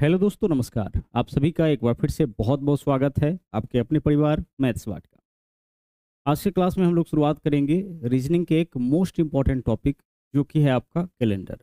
hello दोस्तों नमस्कार आप सभी का एक बार फिर से बहुत बहुत स्वागत है आपके अपने परिवार मैथ्स वाट का आज के क्लास में हम लोग शुरुआत करेंगे रीजनिंग के एक मोस्ट इम्पॉर्टेंट टॉपिक जो कि है आपका कैलेंडर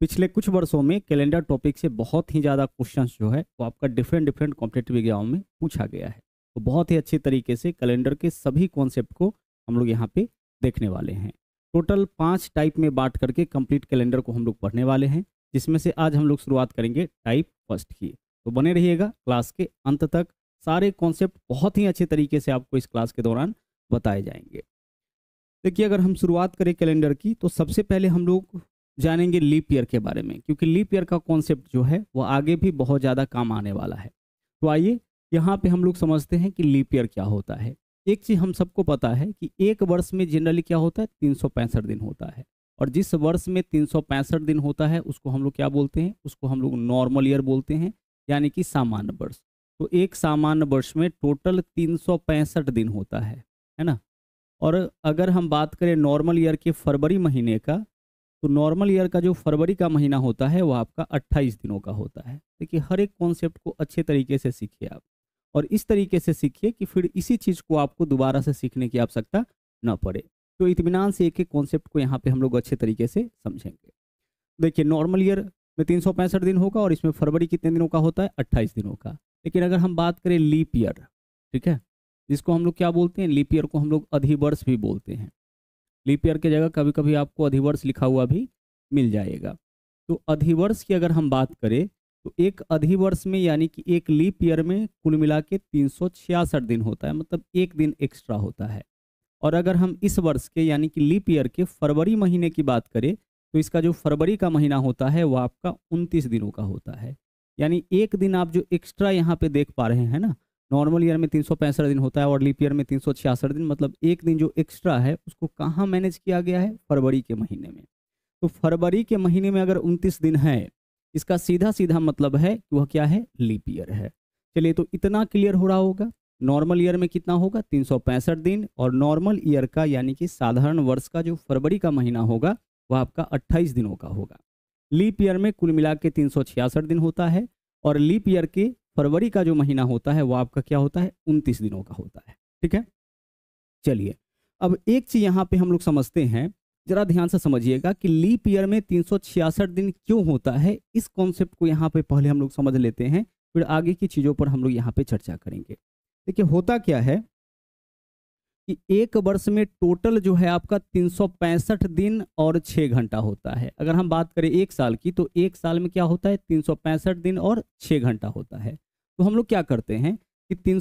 पिछले कुछ वर्षों में कैलेंडर टॉपिक से बहुत ही ज़्यादा क्वेश्चन जो है वो आपका डिफरेंट डिफरेंट कॉम्पिटेटिव एग्जाम में पूछा गया है तो बहुत ही अच्छे तरीके से कैलेंडर के सभी कॉन्सेप्ट को हम लोग यहाँ पे देखने वाले हैं टोटल पाँच टाइप में बांट करके कंप्लीट कैलेंडर को हम लोग पढ़ने वाले हैं जिसमें से आज हम लोग शुरुआत करेंगे टाइप फर्स्ट की तो बने रहिएगा क्लास के अंत तक सारे कॉन्सेप्ट बहुत ही अच्छे तरीके से आपको इस क्लास के दौरान बताए जाएंगे देखिए अगर हम शुरुआत करें कैलेंडर की तो सबसे पहले हम लोग जानेंगे लीप ईयर के बारे में क्योंकि लीप ईयर का कॉन्सेप्ट जो है वो आगे भी बहुत ज़्यादा काम आने वाला है तो आइए यहाँ पे हम लोग समझते हैं कि लीप ईयर क्या होता है एक चीज़ हम सबको पता है कि एक वर्ष में जनरली क्या होता है तीन दिन होता है और जिस वर्ष में तीन दिन होता है उसको हम लोग क्या बोलते हैं उसको हम लोग नॉर्मल ईयर बोलते हैं यानी कि सामान्य वर्ष तो एक सामान्य वर्ष में टोटल तीन दिन होता है है ना और अगर हम बात करें नॉर्मल ईयर के फरवरी महीने का तो नॉर्मल ईयर का जो फरवरी का महीना होता है वह आपका 28 दिनों का होता है देखिए हर एक कॉन्सेप्ट को अच्छे तरीके से सीखिए आप और इस तरीके से सीखिए कि फिर इसी चीज़ को आपको दोबारा से सीखने की आवश्यकता न पड़े तो इतमान से एक एक कॉन्सेप्ट को यहाँ पे हम लोग अच्छे तरीके से समझेंगे देखिए नॉर्मल ईयर में तीन दिन होगा और इसमें फरवरी कितने दिनों का होता है अट्ठाईस दिनों का लेकिन अगर हम बात करें लीप ईयर ठीक है जिसको हम लोग क्या बोलते हैं लीप ईयर को हम लोग अधिवर्ष भी बोलते हैं लीप ईयर की जगह कभी कभी आपको अधिवर्ष लिखा हुआ भी मिल जाएगा तो अधिवर्ष की अगर हम बात करें तो एक अधिवर्ष में यानी कि एक लीप ईयर में कुल मिला के तीन दिन होता है मतलब एक दिन एक्स्ट्रा होता है और अगर हम इस वर्ष के यानी कि लीप ईयर के फरवरी महीने की बात करें तो इसका जो फरवरी का महीना होता है वह आपका उनतीस दिनों का होता है यानी एक दिन आप जो एक्स्ट्रा यहाँ पे देख पा रहे हैं ना नॉर्मल ईयर में तीन दिन होता है और लीप ईयर में तीन दिन मतलब एक दिन जो एक्स्ट्रा है उसको कहाँ मैनेज किया गया है फरवरी के महीने में तो फरवरी के महीने में अगर उनतीस दिन है इसका सीधा सीधा मतलब है कि वह क्या है लीप ईयर है चलिए तो इतना क्लियर हो रहा होगा नॉर्मल ईयर में कितना होगा तीन दिन और नॉर्मल ईयर का यानी कि साधारण वर्ष का जो फरवरी का महीना होगा वह आपका 28 दिनों का होगा लीप ईयर में कुल मिला के तीन दिन होता है और लीप ईयर के फरवरी का जो महीना होता है वह आपका क्या होता है उनतीस दिनों का होता है ठीक है चलिए अब एक चीज़ यहाँ पे हम लोग समझते हैं जरा ध्यान से समझिएगा कि लीप ईयर में तीन दिन क्यों होता है इस कॉन्सेप्ट को यहाँ पे पहले हम लोग समझ लेते हैं फिर आगे की चीज़ों पर हम लोग यहाँ पे चर्चा करेंगे देखिए होता क्या है कि एक वर्ष में टोटल जो है आपका तीन दिन और छह घंटा होता है अगर हम बात करें एक साल की तो एक साल में क्या होता है तीन दिन और छः घंटा होता है तो हम लोग क्या करते हैं कि तीन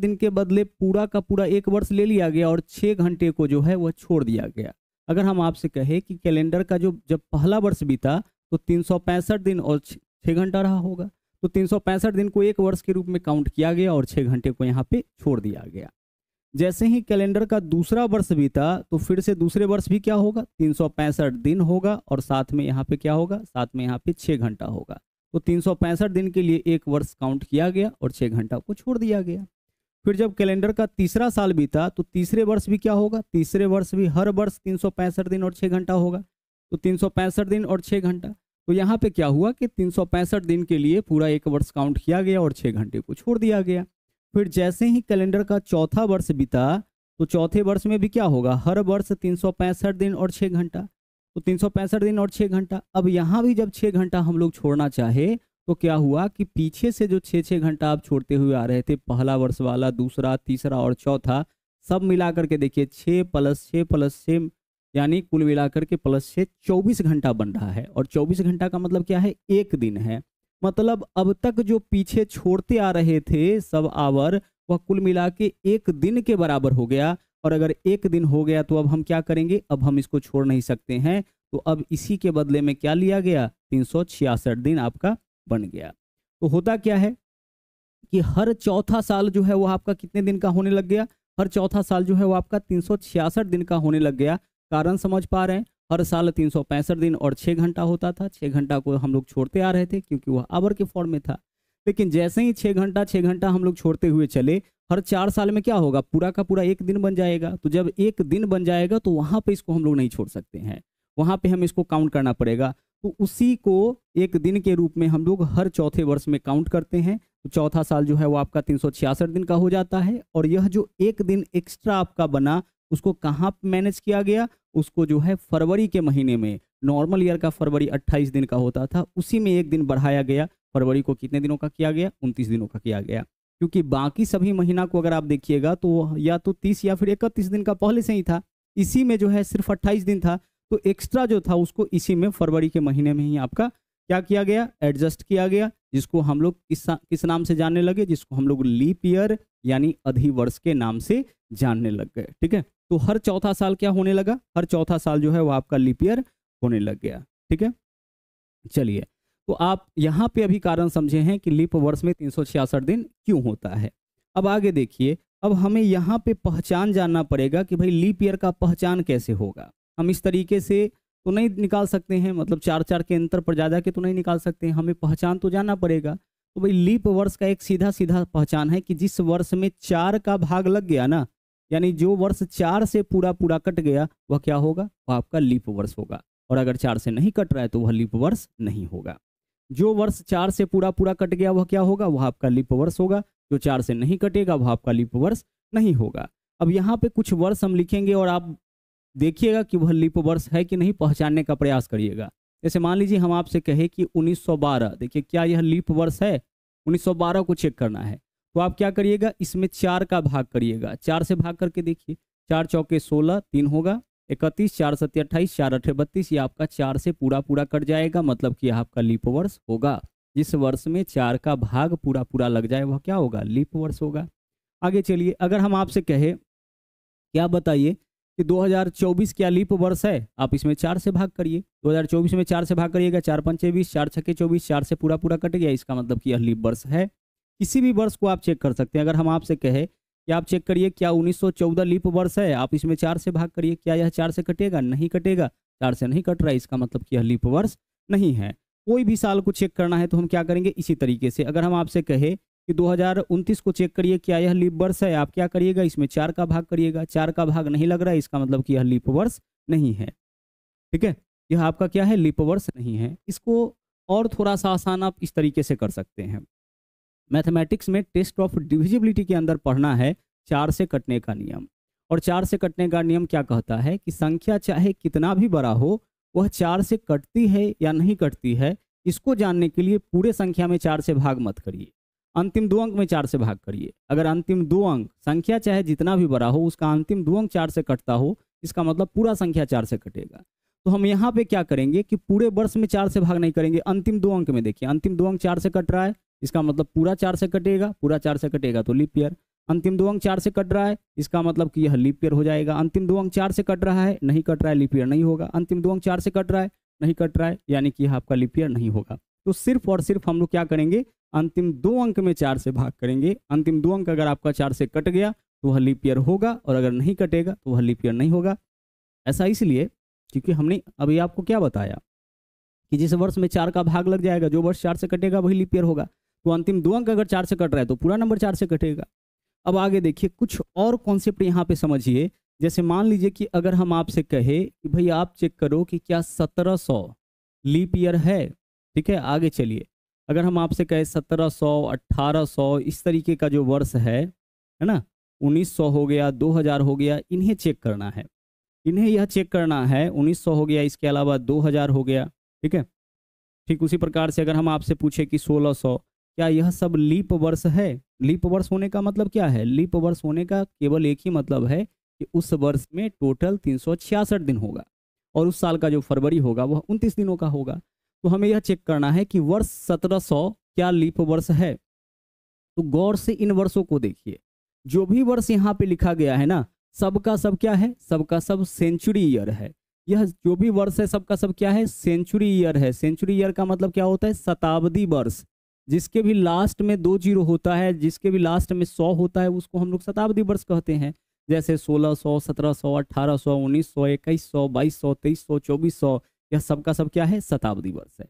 दिन के बदले पूरा का पूरा एक वर्ष ले लिया गया और छह घंटे को जो है वह छोड़ दिया गया अगर हम आपसे कहें कि कैलेंडर का जो जब पहला वर्ष बीता तो तीन दिन और छः घंटा रहा होगा तो तीन दिन को एक वर्ष के रूप में काउंट किया गया और छः घंटे को यहाँ पे छोड़ दिया गया जैसे ही कैलेंडर का दूसरा वर्ष बीता तो फिर से दूसरे वर्ष भी क्या होगा तीन दिन होगा और साथ में यहाँ पे क्या होगा साथ में यहाँ पे छः घंटा होगा तो तीन दिन के लिए एक वर्ष काउंट किया गया और छः घंटा को छोड़ दिया गया फिर जब कैलेंडर का तीसरा साल बीता तो तीसरे वर्ष भी क्या होगा तीसरे वर्ष भी हर वर्ष तीन दिन और छः घंटा होगा तो तीन दिन और छः घंटा तो यहाँ पे क्या हुआ कि तीन दिन के लिए पूरा एक वर्ष काउंट किया गया और छः घंटे को छोड़ दिया गया फिर जैसे ही कैलेंडर का चौथा वर्ष बीता तो चौथे वर्ष में भी क्या होगा हर वर्ष तीन दिन और छः घंटा तो तीन दिन और छः घंटा अब यहाँ भी जब छः घंटा हम लोग छोड़ना चाहे तो क्या हुआ कि पीछे से जो छः छः घंटा आप छोड़ते हुए आ रहे थे पहला वर्ष वाला दूसरा तीसरा और चौथा सब मिला करके देखिए छः प्लस छः प्लस छः यानी कुल मिलाकर के प्लस से 24 घंटा बन रहा है और 24 घंटा का मतलब क्या है एक दिन है मतलब अब तक जो पीछे छोड़ते आ रहे थे सब आवर वह कुल मिला के एक दिन के बराबर हो गया और अगर एक दिन हो गया तो अब हम क्या करेंगे अब हम इसको छोड़ नहीं सकते हैं तो अब इसी के बदले में क्या लिया गया तीन दिन आपका बन गया तो होता क्या है कि हर चौथा साल जो है वो आपका कितने दिन का होने लग गया हर चौथा साल जो है वो आपका तीन दिन का होने लग गया कारण समझ पा रहे हैं हर साल तीन दिन और छः घंटा होता था छः घंटा को हम लोग छोड़ते आ रहे थे क्योंकि वह आवर के फॉर्म में था लेकिन जैसे ही छः घंटा छः घंटा हम लोग छोड़ते हुए चले हर चार साल में क्या होगा पूरा का पूरा एक दिन बन जाएगा तो जब एक दिन बन जाएगा तो वहाँ पे इसको हम लोग नहीं छोड़ सकते हैं वहाँ पे हम इसको काउंट करना पड़ेगा तो उसी को एक दिन के रूप में हम लोग हर चौथे वर्ष में काउंट करते हैं तो चौथा साल जो है वो आपका तीन दिन का हो जाता है और यह जो एक दिन एक्स्ट्रा आपका बना उसको कहाँ मैनेज किया गया उसको जो है फरवरी के महीने में नॉर्मल ईयर का फरवरी 28 दिन का होता था उसी में एक दिन बढ़ाया गया फरवरी को कितने दिनों का किया गया उनतीस दिनों का किया गया क्योंकि बाकी सभी महीना को अगर आप देखिएगा तो या तो तीस या फिर इकतीस दिन का पहले से ही था इसी में जो है सिर्फ अट्ठाईस दिन था तो एक्स्ट्रा जो था उसको इसी में फरवरी के महीने में ही आपका क्या किया गया एडजस्ट किया गया जिसको हम लोग किस किस नाम से जानने लगे जिसको हम लोग लीप ईयर यानी अधिवर्ष के नाम से जानने लग गए ठीक है तो हर चौथा साल क्या होने लगा हर चौथा साल जो है वो आपका लीप ईयर होने लग गया ठीक है चलिए तो आप यहाँ पे अभी कारण समझे हैं कि लिप वर्ष में तीन दिन क्यों होता है अब आगे देखिए अब हमें यहाँ पे पहचान जानना पड़ेगा कि भाई लीप ईयर का पहचान कैसे होगा हम इस तरीके से तो नहीं निकाल सकते हैं मतलब चार चार के अंतर पर ज़्यादा के तो नहीं निकाल सकते हैं हमें पहचान तो जानना पड़ेगा तो भाई लीप वर्ष का एक सीधा सीधा पहचान है कि जिस वर्ष में चार का भाग लग गया ना यानी जो वर्ष चार से पूरा पूरा कट गया वह क्या होगा वह आपका लीप वर्ष होगा और अगर चार से नहीं कट रहा है तो वह लीप वर्ष नहीं होगा जो वर्ष चार से पूरा पूरा कट गया वह क्या होगा वह आपका लीप वर्ष होगा जो चार से नहीं कटेगा वह आपका लीप वर्ष नहीं होगा अब यहाँ पे कुछ वर्ष हम लिखेंगे और आप देखिएगा कि वह लीप वर्ष है कि नहीं पहचानने का प्रयास करिएगा जैसे मान लीजिए हम आपसे कहें कि 1912 देखिए क्या यह लीप वर्ष है 1912 को चेक करना है तो आप क्या करिएगा इसमें चार का भाग करिएगा चार से भाग करके देखिए चार चौके सोलह तीन होगा इकतीस चार सत्य अट्ठाईस चार अठे बत्तीस ये आपका चार से पूरा पूरा कट जाएगा मतलब कि आपका लीप वर्ष होगा जिस वर्ष में चार का भाग पूरा पूरा लग जाए वह क्या होगा लीप वर्ष होगा आगे चलिए अगर हम आपसे कहे क्या बताइए कि 2024 क्या लीप वर्ष है आप इसमें चार से भाग करिए 2024 में चार से भाग करिएगा चार पंचे बीस चार छके चौबीस चार से पूरा पूरा कट गया इसका मतलब कि यह लीप वर्ष है किसी भी वर्ष को आप चेक कर सकते हैं अगर हम आपसे कहें कि आप चेक करिए क्या 1914 लीप वर्ष है आप इसमें चार से भाग करिए क्या यह चार से कटेगा नहीं कटेगा चार से नहीं कट रहा है इसका मतलब कि यह लीप वर्ष नहीं है कोई भी साल को चेक करना है तो हम क्या करेंगे इसी तरीके से अगर हम आपसे कहें कि दो को चेक करिए क्या यह लीप वर्ष है आप क्या करिएगा इसमें चार का भाग करिएगा चार का भाग नहीं लग रहा है इसका मतलब कि यह लीप वर्ष नहीं है ठीक है यह आपका क्या है लिप वर्ष नहीं है इसको और थोड़ा सा आसान आप इस तरीके से कर सकते हैं मैथमेटिक्स में टेस्ट ऑफ डिविजिबिलिटी के अंदर पढ़ना है चार से कटने का नियम और चार से कटने का नियम क्या कहता है कि संख्या चाहे कितना भी बड़ा हो वह चार से कटती है या नहीं कटती है इसको जानने के लिए पूरे संख्या में चार से भाग मत करिए अंतिम दो अंक में चार से भाग करिए अगर अंतिम दो अंक संख्या चाहे जितना भी बड़ा हो उसका अंतिम दो अंक चार से कटता हो इसका मतलब पूरा संख्या चार से कटेगा तो हम यहाँ पे क्या करेंगे कि पूरे वर्ष में चार से भाग नहीं करेंगे अंतिम दो अंक में देखिए अंतिम दो अंक चार से कट रहा है इसका मतलब पूरा चार से कटेगा पूरा चार से कटेगा तो लिप ईयर अंतिम दो अंक चार से कट रहा है इसका मतलब कि यह लिप ईयर हो जाएगा अंतिम दो अंक चार से कट रहा है नहीं कट रहा है लिप ईयर नहीं होगा अंतिम दो अंक चार से कट रहा है नहीं कट रहा है यानी कि यह आपका लिप ईयर नहीं होगा तो सिर्फ और सिर्फ हम लोग क्या करेंगे अंतिम दो अंक में चार से भाग करेंगे अंतिम दो अंक अगर आपका चार से कट गया तो वह लिपियर ईयर होगा और अगर नहीं कटेगा तो वह लिपियर ईयर नहीं होगा ऐसा इसलिए क्योंकि हमने अभी आपको क्या बताया कि जिस वर्ष में चार का भाग लग जाएगा जो वर्ष चार से कटेगा वही लिपियर ईयर होगा तो अंतिम दो अंक अगर चार से कट रहा है तो पूरा नंबर चार से कटेगा अब आगे देखिए कुछ और कॉन्सेप्ट यहाँ पे समझिए जैसे मान लीजिए कि अगर हम आपसे कहे कि भाई आप चेक करो कि क्या सत्रह सौ लीप ईयर है ठीक है आगे चलिए अगर हम आपसे कहे सत्रह सौ अट्ठारह सौ इस तरीके का जो वर्ष है है ना उन्नीस सौ हो गया दो हज़ार हो गया इन्हें चेक करना है इन्हें यह चेक करना है उन्नीस सौ हो गया इसके अलावा दो हज़ार हो गया ठीक है ठीक उसी प्रकार से अगर हम आपसे पूछे कि सोलह सौ क्या यह सब लीप वर्ष है लीप वर्ष होने का मतलब क्या है लीप वर्ष होने का केवल एक ही मतलब है कि उस वर्ष में टोटल तीन दिन होगा और उस साल का जो फरवरी होगा वह उनतीस दिनों का होगा तो हमें यह चेक करना है कि वर्ष सौ क्या लीप वर्ष है तो गौर से इन वर्षों को देखिए जो भी वर्ष यहाँ पे लिखा गया है ना सबका सब क्या है सबका सब सेंचुरी ईयर है यह जो भी वर्ष है सबका सब क्या है सेंचुरी ईयर है सेंचुरी ईयर का मतलब क्या होता है शताब्दी वर्ष जिसके भी लास्ट में दो जीरो होता है जिसके भी लास्ट में सौ होता है उसको हम लोग शताब्दी वर्ष कहते हैं जैसे सोलह सौ सत्रह सौ अट्ठारह सौ उन्नीस सौ इक्कीस सौ बाईस सौ तेईस सौ चौबीस सौ यह सबका सब क्या है शताब्दी वर्ष है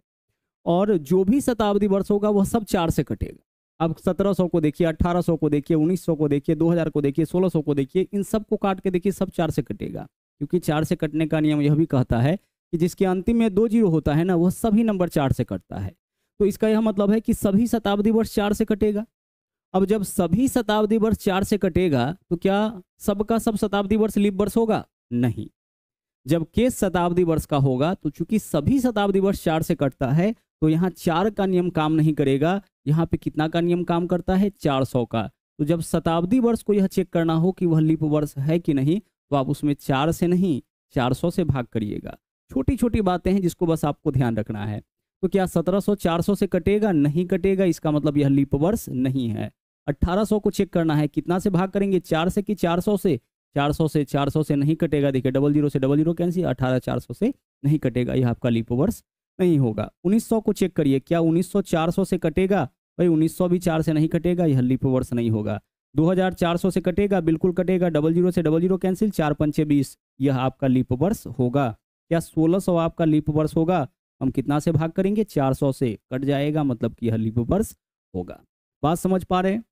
और जो भी शताब्दी वर्ष होगा वह सब चार से कटेगा अब सत्रह सौ को देखिए अट्ठारह सौ को देखिए उन्नीस सौ को देखिए दो हज़ार को देखिए सोलह सौ को देखिए इन सब को काट के देखिए सब चार से कटेगा क्योंकि चार से कटने का नियम यह भी कहता है कि जिसके अंतिम में दो जीरो होता है ना वह सभी नंबर चार से कटता है तो इसका यह मतलब है कि सभी शताब्दी वर्ष चार से कटेगा अब जब सभी शताब्दी वर्ष चार से कटेगा तो क्या सबका सब शताब्दी वर्ष लिप वर्ष होगा नहीं जब केस शताब्दी वर्ष का होगा तो चूंकि सभी शताब्दी वर्ष चार से कटता है तो यहाँ चार का नियम काम नहीं करेगा यहाँ पे कितना का नियम काम करता है चार सौ का तो जब शताब्दी वर्ष को यह चेक करना हो कि वह लिप वर्ष है कि नहीं तो आप उसमें चार से नहीं चार सौ से भाग करिएगा छोटी छोटी बातें हैं जिसको बस आपको ध्यान रखना है तो क्या 1700 400 से कटेगा नहीं कटेगा इसका मतलब यह लीप वर्ष नहीं है 1800 को चेक करना है कितना से भाग करेंगे चार से कि 400 से 400 से 400 से नहीं कटेगा देखिए डबल जीरो से डबल जीरो कैंसिल अठारह चार से नहीं कटेगा यह आपका लीप वर्ष नहीं होगा 1900 को चेक करिए क्या 1900 सौ से कटेगा भाई 1900 भी चार से नहीं कटेगा यह लीप वर्ष नहीं होगा 2400 से कटेगा बिल्कुल कटेगा डबल जीरो से डबल जीरो कैंसिल चार पंचे बीस यह आपका लीप वर्ष होगा क्या 1600 आपका लीप वर्ष होगा हम कितना से भाग करेंगे 400 से कट जाएगा मतलब कि यह लिप वर्ष होगा बात समझ पा रहे हैं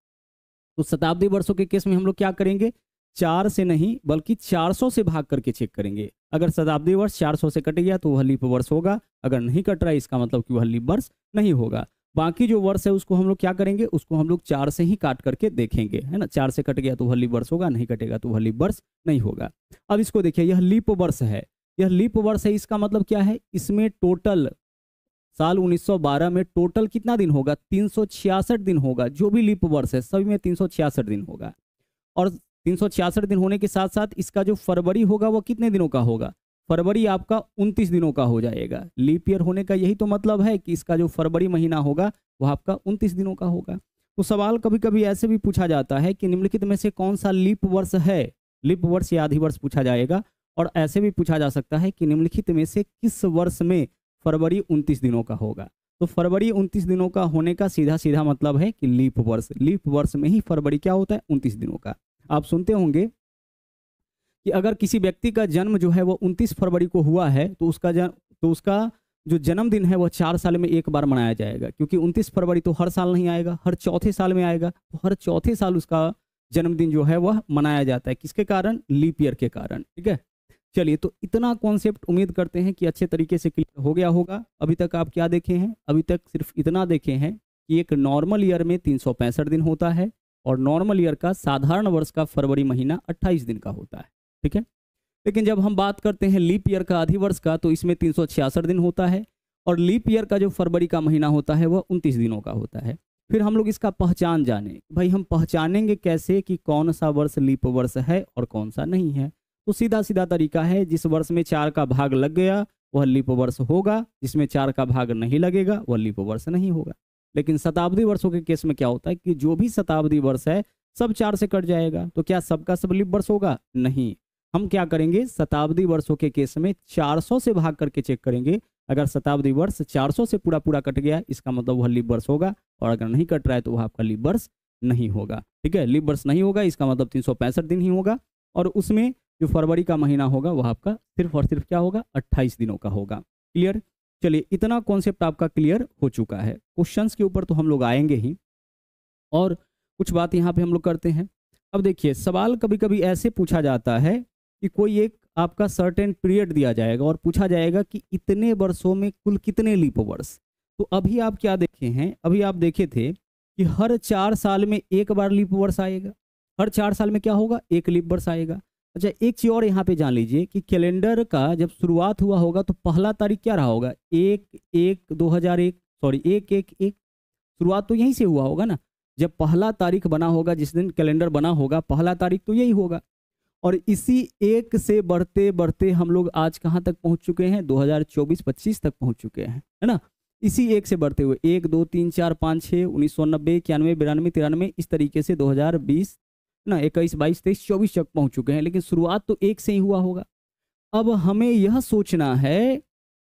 तो शताब्दी वर्षों के केस में हम लोग क्या करेंगे चार से नहीं बल्कि 400 से भाग करके चेक करेंगे अगर शताब्दी वर्ष 400 से कट गया तो वह लिप वर्ष होगा अगर नहीं कट रहा है इसका मतलब कि वह लिप वर्ष नहीं होगा बाकी जो वर्ष है उसको हम लोग क्या करेंगे उसको हम लोग चार से ही काट करके देखेंगे है ना चार से कट गया तो वह लिप वर्ष होगा नहीं कटेगा तो वह लिप वर्ष नहीं होगा अब इसको देखिए यह लिप वर्ष है यह लीप वर्ष है इसका मतलब क्या है इसमें टोटल साल 1912 में टोटल कितना दिन होगा तीन दिन होगा जो भी लीप वर्ष है सभी में तीन दिन होगा और तीन दिन होने के साथ साथ इसका जो फरवरी होगा वो कितने दिनों का होगा फरवरी आपका 29 दिनों का हो जाएगा लीप ईयर होने का यही तो मतलब है कि इसका जो फरवरी महीना होगा वह आपका उनतीस दिनों का होगा तो सवाल कभी कभी ऐसे भी पूछा जाता है कि निम्नलिखित में से कौन सा लीप वर्ष है लिप वर्ष या वर्ष पूछा जाएगा और ऐसे भी पूछा जा सकता है कि निम्नलिखित में से किस वर्ष में फरवरी उनतीस दिनों का होगा तो फरवरी उनतीस दिनों का होने का सीधा सीधा मतलब है कि लीप वर्ष लीप वर्ष में ही फरवरी क्या होता है उनतीस दिनों का आप सुनते होंगे कि अगर किसी व्यक्ति का जन्म जो है वो उनतीस फरवरी को हुआ है तो उसका जन तो उसका जो जन्मदिन है वह चार साल में एक बार मनाया जाएगा क्योंकि उनतीस फरवरी तो हर साल नहीं आएगा हर चौथे साल में आएगा तो हर चौथे साल उसका जन्मदिन जो है वह मनाया जाता है किसके कारण लीप ईयर के कारण ठीक है चलिए तो इतना कॉन्सेप्ट उम्मीद करते हैं कि अच्छे तरीके से क्लियर हो गया होगा अभी तक आप क्या देखे हैं अभी तक सिर्फ इतना देखे हैं कि एक नॉर्मल ईयर में तीन दिन होता है और नॉर्मल ईयर का साधारण वर्ष का फरवरी महीना 28 दिन का होता है ठीक है लेकिन जब हम बात करते हैं लीप ईयर का अधिवर्ष का तो इसमें तीन दिन होता है और लीप ईयर का जो फरवरी का महीना होता है वह उनतीस दिनों का होता है फिर हम लोग इसका पहचान जाने भाई हम पहचानेंगे कैसे कि कौन सा वर्ष लीप वर्ष है और कौन सा नहीं है तो सीधा सीधा तरीका है जिस वर्ष में चार का भाग लग गया वह लिप वर्ष होगा जिसमें चार का भाग नहीं लगेगा वह लिप वर्ष नहीं होगा लेकिन शताब्दी वर्षों के केस में क्या होता है कि जो भी शताब्दी वर्ष है सब चार से कट जाएगा तो क्या सबका सब लिप वर्ष होगा नहीं हम क्या करेंगे शताब्दी वर्षों के केस में 400 से भाग करके चेक करेंगे अगर शताब्दी वर्ष 400 से पूरा पूरा कट गया इसका मतलब वह लिप वर्ष होगा और अगर नहीं कट रहा है तो वह आपका लिप वर्ष नहीं होगा ठीक है लिप वर्ष नहीं होगा इसका मतलब तीन दिन ही होगा और उसमें जो फरवरी का महीना होगा वह आपका सिर्फ और सिर्फ क्या होगा अट्ठाईस दिनों का होगा क्लियर चलिए इतना कॉन्सेप्ट आपका क्लियर हो चुका है क्वेश्चन के ऊपर तो हम लोग आएंगे ही और कुछ बात यहाँ पे हम लोग करते हैं अब देखिए सवाल कभी कभी ऐसे पूछा जाता है कि कोई एक आपका सर्टेन पीरियड दिया जाएगा और पूछा जाएगा कि इतने वर्षों में कुल कितने लीप वर्ष तो अभी आप क्या देखे हैं अभी आप देखे थे कि हर चार साल में एक बार लीप वर्ष आएगा हर चार साल में क्या होगा एक लीप वर्ष आएगा अच्छा एक चीज़ और यहाँ पे जान लीजिए कि कैलेंडर का जब शुरुआत हुआ होगा तो पहला तारीख क्या रहा होगा एक एक दो हजार एक सॉरी एक एक एक शुरुआत तो यहीं से हुआ होगा ना जब पहला तारीख बना होगा जिस दिन कैलेंडर बना होगा पहला तारीख तो यही होगा और इसी एक से बढ़ते बढ़ते हम लोग आज कहाँ तक पहुँच चुके हैं दो हजार तक पहुँच चुके हैं है ना इसी एक से बढ़ते हुए एक दो तीन चार पाँच छः उन्नीस सौ नब्बे इक्यानवे बिरानवे तिरानवे इस तरीके से दो ना इक्कीस बाईस तेईस चौबीस तक पहुंच चुके हैं लेकिन शुरुआत तो एक से ही हुआ होगा अब हमें यह सोचना है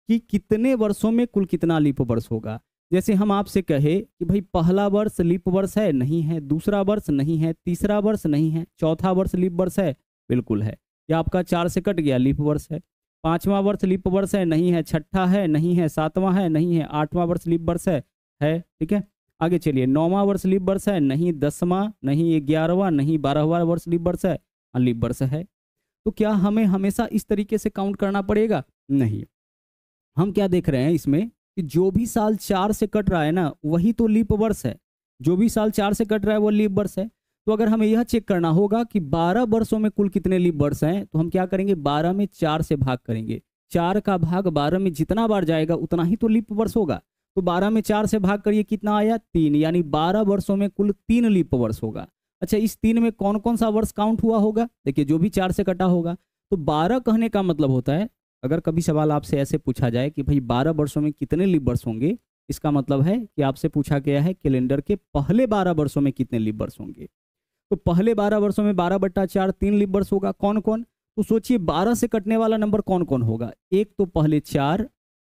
कि कितने वर्षों में कुल कितना लीप वर्ष होगा जैसे हम आपसे कहे कि भाई पहला वर्ष लीप वर्ष है नहीं है दूसरा वर्ष नहीं है तीसरा वर्ष नहीं है चौथा वर्ष लीप वर्ष है बिल्कुल है या आपका चार से कट गया लीप वर्ष है पांचवा वर्ष लीप वर्ष है नहीं है छठा है नहीं है सातवां है नहीं है आठवां वर्ष लीप वर्ष है है ठीक है आगे चलिए नौवा वर्ष लिप वर्ष है नहीं दसवां नहीं ग्यारहवा नहीं बारहवा वर्ष लिप वर्ष है हाँ, लिप वर्ष है तो क्या हमें हमेशा इस तरीके से काउंट करना पड़ेगा नहीं हम क्या देख रहे हैं इसमें कि जो भी साल चार से कट रहा है ना वही तो लीप वर्ष है जो भी साल चार से कट रहा है वो लीप वर्ष है तो अगर हमें यह चेक करना होगा कि बारह वर्षों में कुल कितने लीप वर्ष हैं तो हम क्या करेंगे बारह में चार से भाग करेंगे चार का भाग बारह में जितना बार जाएगा उतना ही तो लीप वर्ष होगा तो बारह में चार से भाग करिए कितना आया तीन यानी बारह वर्षों में कुल तीन लीप वर्ष होगा अच्छा इस तीन में कौन कौन सा वर्ष काउंट हुआ होगा देखिए जो भी चार से कटा होगा तो बारह कहने का मतलब होता है अगर कभी सवाल आपसे ऐसे पूछा जाए कि भाई बारह वर्षों में कितने लीप वर्ष होंगे इसका मतलब है कि आपसे पूछा गया है कैलेंडर के पहले बारह वर्षों में कितने लीप वर्ष होंगे तो पहले बारह वर्षों में बारह बट्टा चार तीन लीप वर्ष होगा कौन कौन तो सोचिए बारह से कटने वाला नंबर कौन कौन होगा एक तो पहले चार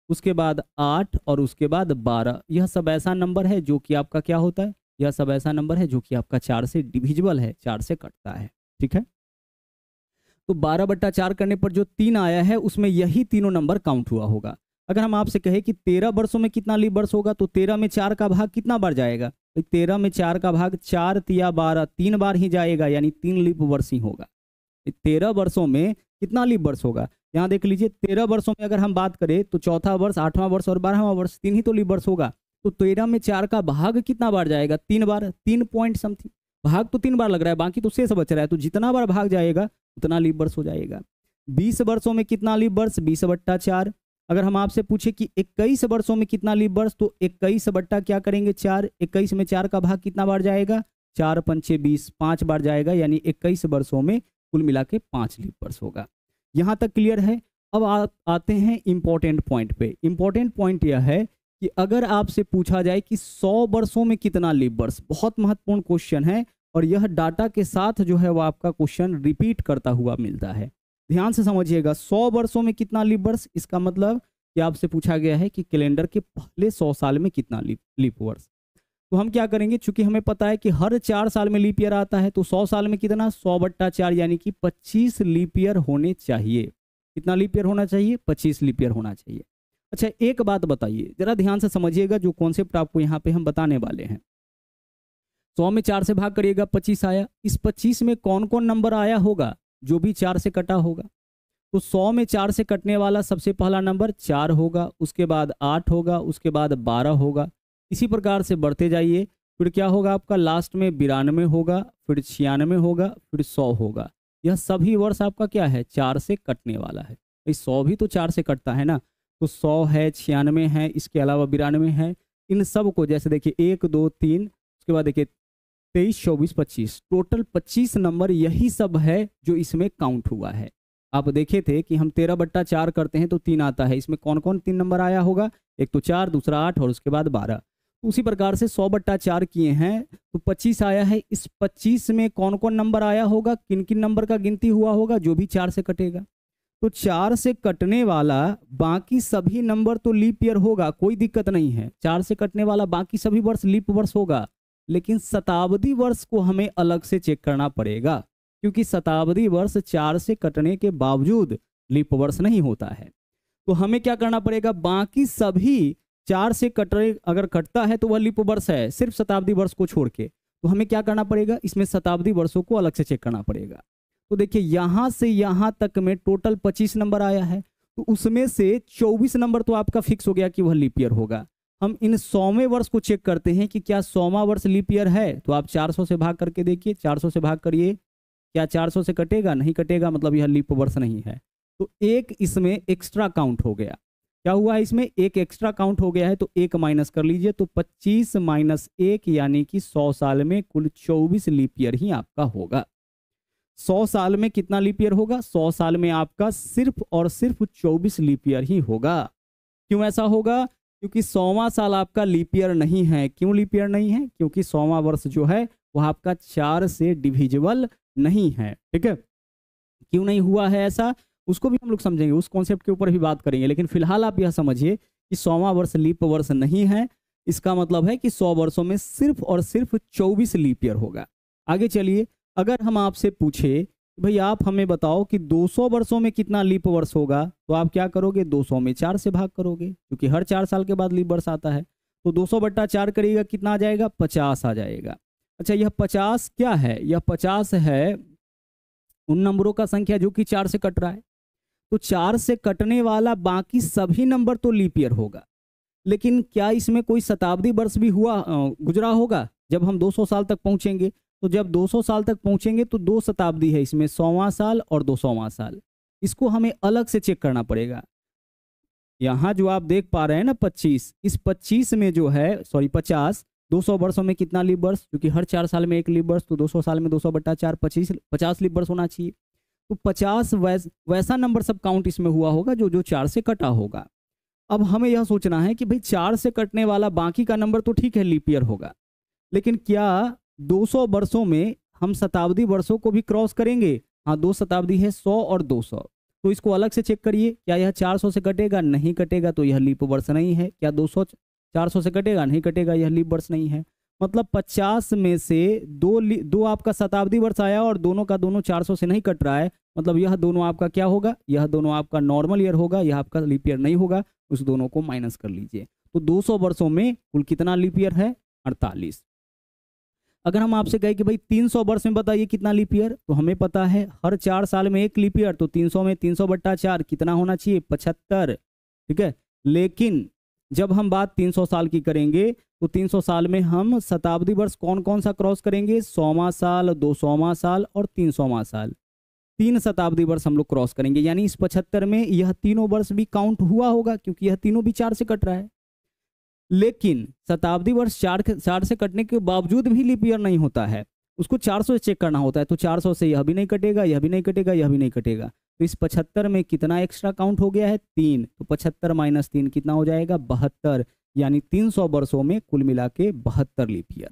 उसके बाद आठ और उसके बाद बारह यह सब ऐसा नंबर है जो कि आपका क्या होता है यह सब ऐसा नंबर है जो कि आपका चार से डिविजिबल है चार से कटता है ठीक है तो बारह बट्टा चार करने पर जो तीन आया है उसमें यही तीनों नंबर काउंट हुआ होगा अगर हम आपसे कहें कि तेरह वर्षों में कितना लीप वर्ष होगा तो तेरह में चार का भाग कितना बार जाएगा तो तेरह में चार का भाग चार तिया बारह तीन बार ही जाएगा यानी तीन लीप वर्ष ही होगा तेरह वर्षों में कितना लीप वर्ष होगा यहाँ देख लीजिए तेरह वर्षों में अगर हम बात करें तो चौथा वर्ष आठवां वर्ष और बारहवां वर्ष तीन ही तो वर्ष होगा तो तेरह में चार का भाग कितना बार जाएगा तीन बार तीन पॉइंट समथिंग भाग तो तीन बार लग रहा है बाकी तो शेष बच रहा है तो जितना बार भाग जाएगा उतना लीप वर्ष हो जाएगा बीस वर्षों में कितना लीप वर्ष बीस बट्टा चार अगर हम आपसे पूछे कि इक्कीस वर्षों में कितना लीप वर्ष तो इक्कीस बट्टा क्या करेंगे चार इक्कीस में चार का भाग कितना बार जाएगा चार पंचे बीस पांच बार जाएगा यानी इक्कीस वर्षों में कुल मिला के पांच लीप वर्ष होगा यहाँ तक क्लियर है अब आ, आते हैं इम्पोर्टेंट पॉइंट पे इम्पोर्टेंट पॉइंट यह है कि अगर आपसे पूछा जाए कि 100 वर्षों में कितना लिप वर्ष बहुत महत्वपूर्ण क्वेश्चन है और यह डाटा के साथ जो है वह आपका क्वेश्चन रिपीट करता हुआ मिलता है ध्यान से समझिएगा 100 वर्षों में कितना लिप वर्ष इसका मतलब कि आपसे पूछा गया है कि कैलेंडर के पहले 100 साल में कितना लिप लिप वर्ष तो हम क्या करेंगे चूंकि हमें पता है कि हर चार साल में लीप ईयर आता है तो सौ साल में कितना सौ बट्टा चार यानी कि पच्चीस लीप ईयर होने चाहिए कितना लीप ईयर होना चाहिए पच्चीस लीप ईयर होना चाहिए अच्छा एक बात बताइए जरा ध्यान से समझिएगा जो कॉन्सेप्ट आपको यहाँ पे हम बताने वाले हैं सौ में चार से भाग करिएगा पच्चीस आया इस पच्चीस में कौन कौन नंबर आया होगा जो भी चार से कटा होगा तो सौ में चार से कटने वाला सबसे पहला नंबर चार होगा उसके बाद आठ होगा उसके बाद बारह होगा इसी प्रकार से बढ़ते जाइए फिर क्या होगा आपका लास्ट में बिरानवे होगा फिर छियानवे होगा फिर सौ होगा यह सभी वर्ष आपका क्या है चार से कटने वाला है भाई सौ भी तो चार से कटता है ना तो सौ है छियानवे है इसके अलावा बिरानवे है इन सब को जैसे देखिए एक दो तीन उसके बाद देखिए तेईस चौबीस पच्चीस टोटल पच्चीस नंबर यही सब है जो इसमें काउंट हुआ है आप देखे थे कि हम तेरह बट्टा चार करते हैं तो तीन आता है इसमें कौन कौन तीन नंबर आया होगा एक तो चार दूसरा आठ और उसके बाद बारह उसी प्रकार से सौ बट्टा चार किए हैं तो पच्चीस आया है इस पच्चीस में कौन कौन नंबर आया होगा किन किन नंबर का गिनती हुआ होगा जो भी चार से कटेगा तो चार से कटने वाला बाकी सभी नंबर तो लीप ईयर होगा कोई दिक्कत नहीं है चार से कटने वाला बाकी सभी वर्ष लीप वर्ष होगा लेकिन शताब्दी वर्ष को हमें अलग से चेक करना पड़ेगा क्योंकि शताब्दी वर्ष चार से कटने के बावजूद लीप वर्ष नहीं होता है तो हमें क्या करना पड़ेगा बाकी सभी चार से कटरे अगर कटता है तो वह लिप वर्ष है सिर्फ शताब्दी वर्ष को छोड़ के तो हमें क्या करना पड़ेगा इसमें शताब्दी वर्षों को अलग से चेक करना पड़ेगा तो देखिए यहाँ से यहाँ तक में टोटल पच्चीस नंबर आया है तो उसमें से चौबीस नंबर तो आपका फिक्स हो गया कि वह लिपियर ईयर होगा हम इन सौवें वर्ष को चेक करते हैं कि क्या सौवा वर्ष लिपियर ईयर है तो आप 400 से भाग करके देखिए 400 से भाग करिए क्या 400 से कटेगा नहीं कटेगा मतलब यह लिप वर्ष नहीं है तो एक इसमें एक्स्ट्रा काउंट हो गया क्या हुआ है इसमें एक एक्स्ट्रा काउंट हो गया है तो एक माइनस कर लीजिए तो 25 माइनस एक यानी कि 100 साल में कुल 24 लीप ईयर ही आपका होगा 100 साल में कितना लीप ईयर होगा 100 साल में आपका सिर्फ और सिर्फ 24 लीप ईयर ही होगा क्यों ऐसा होगा क्योंकि सौवा साल आपका लीप ईयर नहीं है क्यों लीप ईयर नहीं है क्योंकि सौवा वर्ष जो है वह आपका चार से डिविजिबल नहीं है ठीक है क्यों नहीं हुआ है ऐसा उसको भी हम लोग समझेंगे उस कॉन्सेप्ट के ऊपर भी बात करेंगे लेकिन फिलहाल आप यह समझिए कि सौवा वर्ष लीप वर्ष नहीं है इसका मतलब है कि सौ वर्षों में सिर्फ और सिर्फ चौबीस लीप ईयर होगा आगे चलिए अगर हम आपसे पूछे भाई आप हमें बताओ कि 200 वर्षों में कितना लीप वर्ष होगा तो आप क्या करोगे 200 में चार से भाग करोगे क्योंकि हर चार साल के बाद लीप वर्ष आता है तो 200 बट्टा चार करिएगा कितना आ जाएगा 50 आ जाएगा अच्छा यह 50 क्या है यह 50 है उन नंबरों का संख्या जो कि चार से कट रहा है तो चार से कटने वाला बाकी सभी नंबर तो लीप ईयर होगा लेकिन क्या इसमें कोई शताब्दी वर्ष भी हुआ गुजरा होगा जब हम 200 साल तक पहुंचेंगे तो जब 200 साल तक पहुंचेंगे तो दो शताब्दी है इसमें सौवा साल और दो सौवा साल इसको हमें अलग से चेक करना पड़ेगा यहाँ जो आप देख पा रहे हैं ना 25 इस 25 में जो है सॉरी 50 200 वर्षों में कितना लीप वर्ष क्योंकि हर चार साल में एक लीप वर्ष तो 200 साल में 200 बट्टा चार पच्चीस पचास लीप वर्ष होना चाहिए तो पचास वैस, वैसा नंबर सब काउंट इसमें हुआ होगा जो जो चार से कटा होगा अब हमें यह सोचना है कि भाई चार से कटने वाला बाकी का नंबर तो ठीक है लीपियर होगा लेकिन क्या 200 वर्षों में हम शताब्दी वर्षों को भी क्रॉस करेंगे हाँ दो शताब्दी है 100 और 200 तो इसको अलग से चेक करिए क्या यह 400 से कटेगा नहीं कटेगा तो यह लीप वर्ष नहीं है क्या 200 400 से कटेगा नहीं कटेगा यह लीप वर्ष नहीं है मतलब 50 में से दो दो आपका शताब्दी वर्ष आया और दोनों का दोनों 400 से नहीं कट रहा है मतलब यह दोनों आपका क्या होगा यह दोनों आपका नॉर्मल ईयर होगा यह आपका लीप ईयर नहीं होगा उस दोनों को माइनस कर लीजिए तो 200 वर्षों में कुल कितना लीप ईयर है 48 अगर हम आपसे कहें कि भाई 300 वर्ष में बताइए कितना लीप ईयर तो हमें पता है हर चार साल में एक लीप ईयर तो सौ में सौ बट्टा चार कितना होना चाहिए पचहत्तर ठीक है लेकिन जब हम बात 300 साल की करेंगे तो 300 साल में हम शताब्दी वर्ष कौन कौन सा क्रॉस करेंगे सौवा साल दो सौवा साल और तीन सौवा साल तीन शताब्दी वर्ष हम लोग क्रॉस करेंगे यानी इस पचहत्तर में यह तीनों वर्ष भी काउंट हुआ होगा क्योंकि यह तीनों भी चार से कट रहा है लेकिन शताब्दी वर्ष चार चार से कटने के बावजूद भी लिप ईयर नहीं होता है उसको 400 से चेक करना होता है तो 400 से यह भी नहीं कटेगा यह भी नहीं कटेगा यह भी नहीं कटेगा तो इस 75 में कितना एक्स्ट्रा काउंट हो गया है तीन तो 75 माइनस तीन कितना हो जाएगा बहत्तर यानी 300 वर्षों में कुल मिला के बहत्तर लिपियर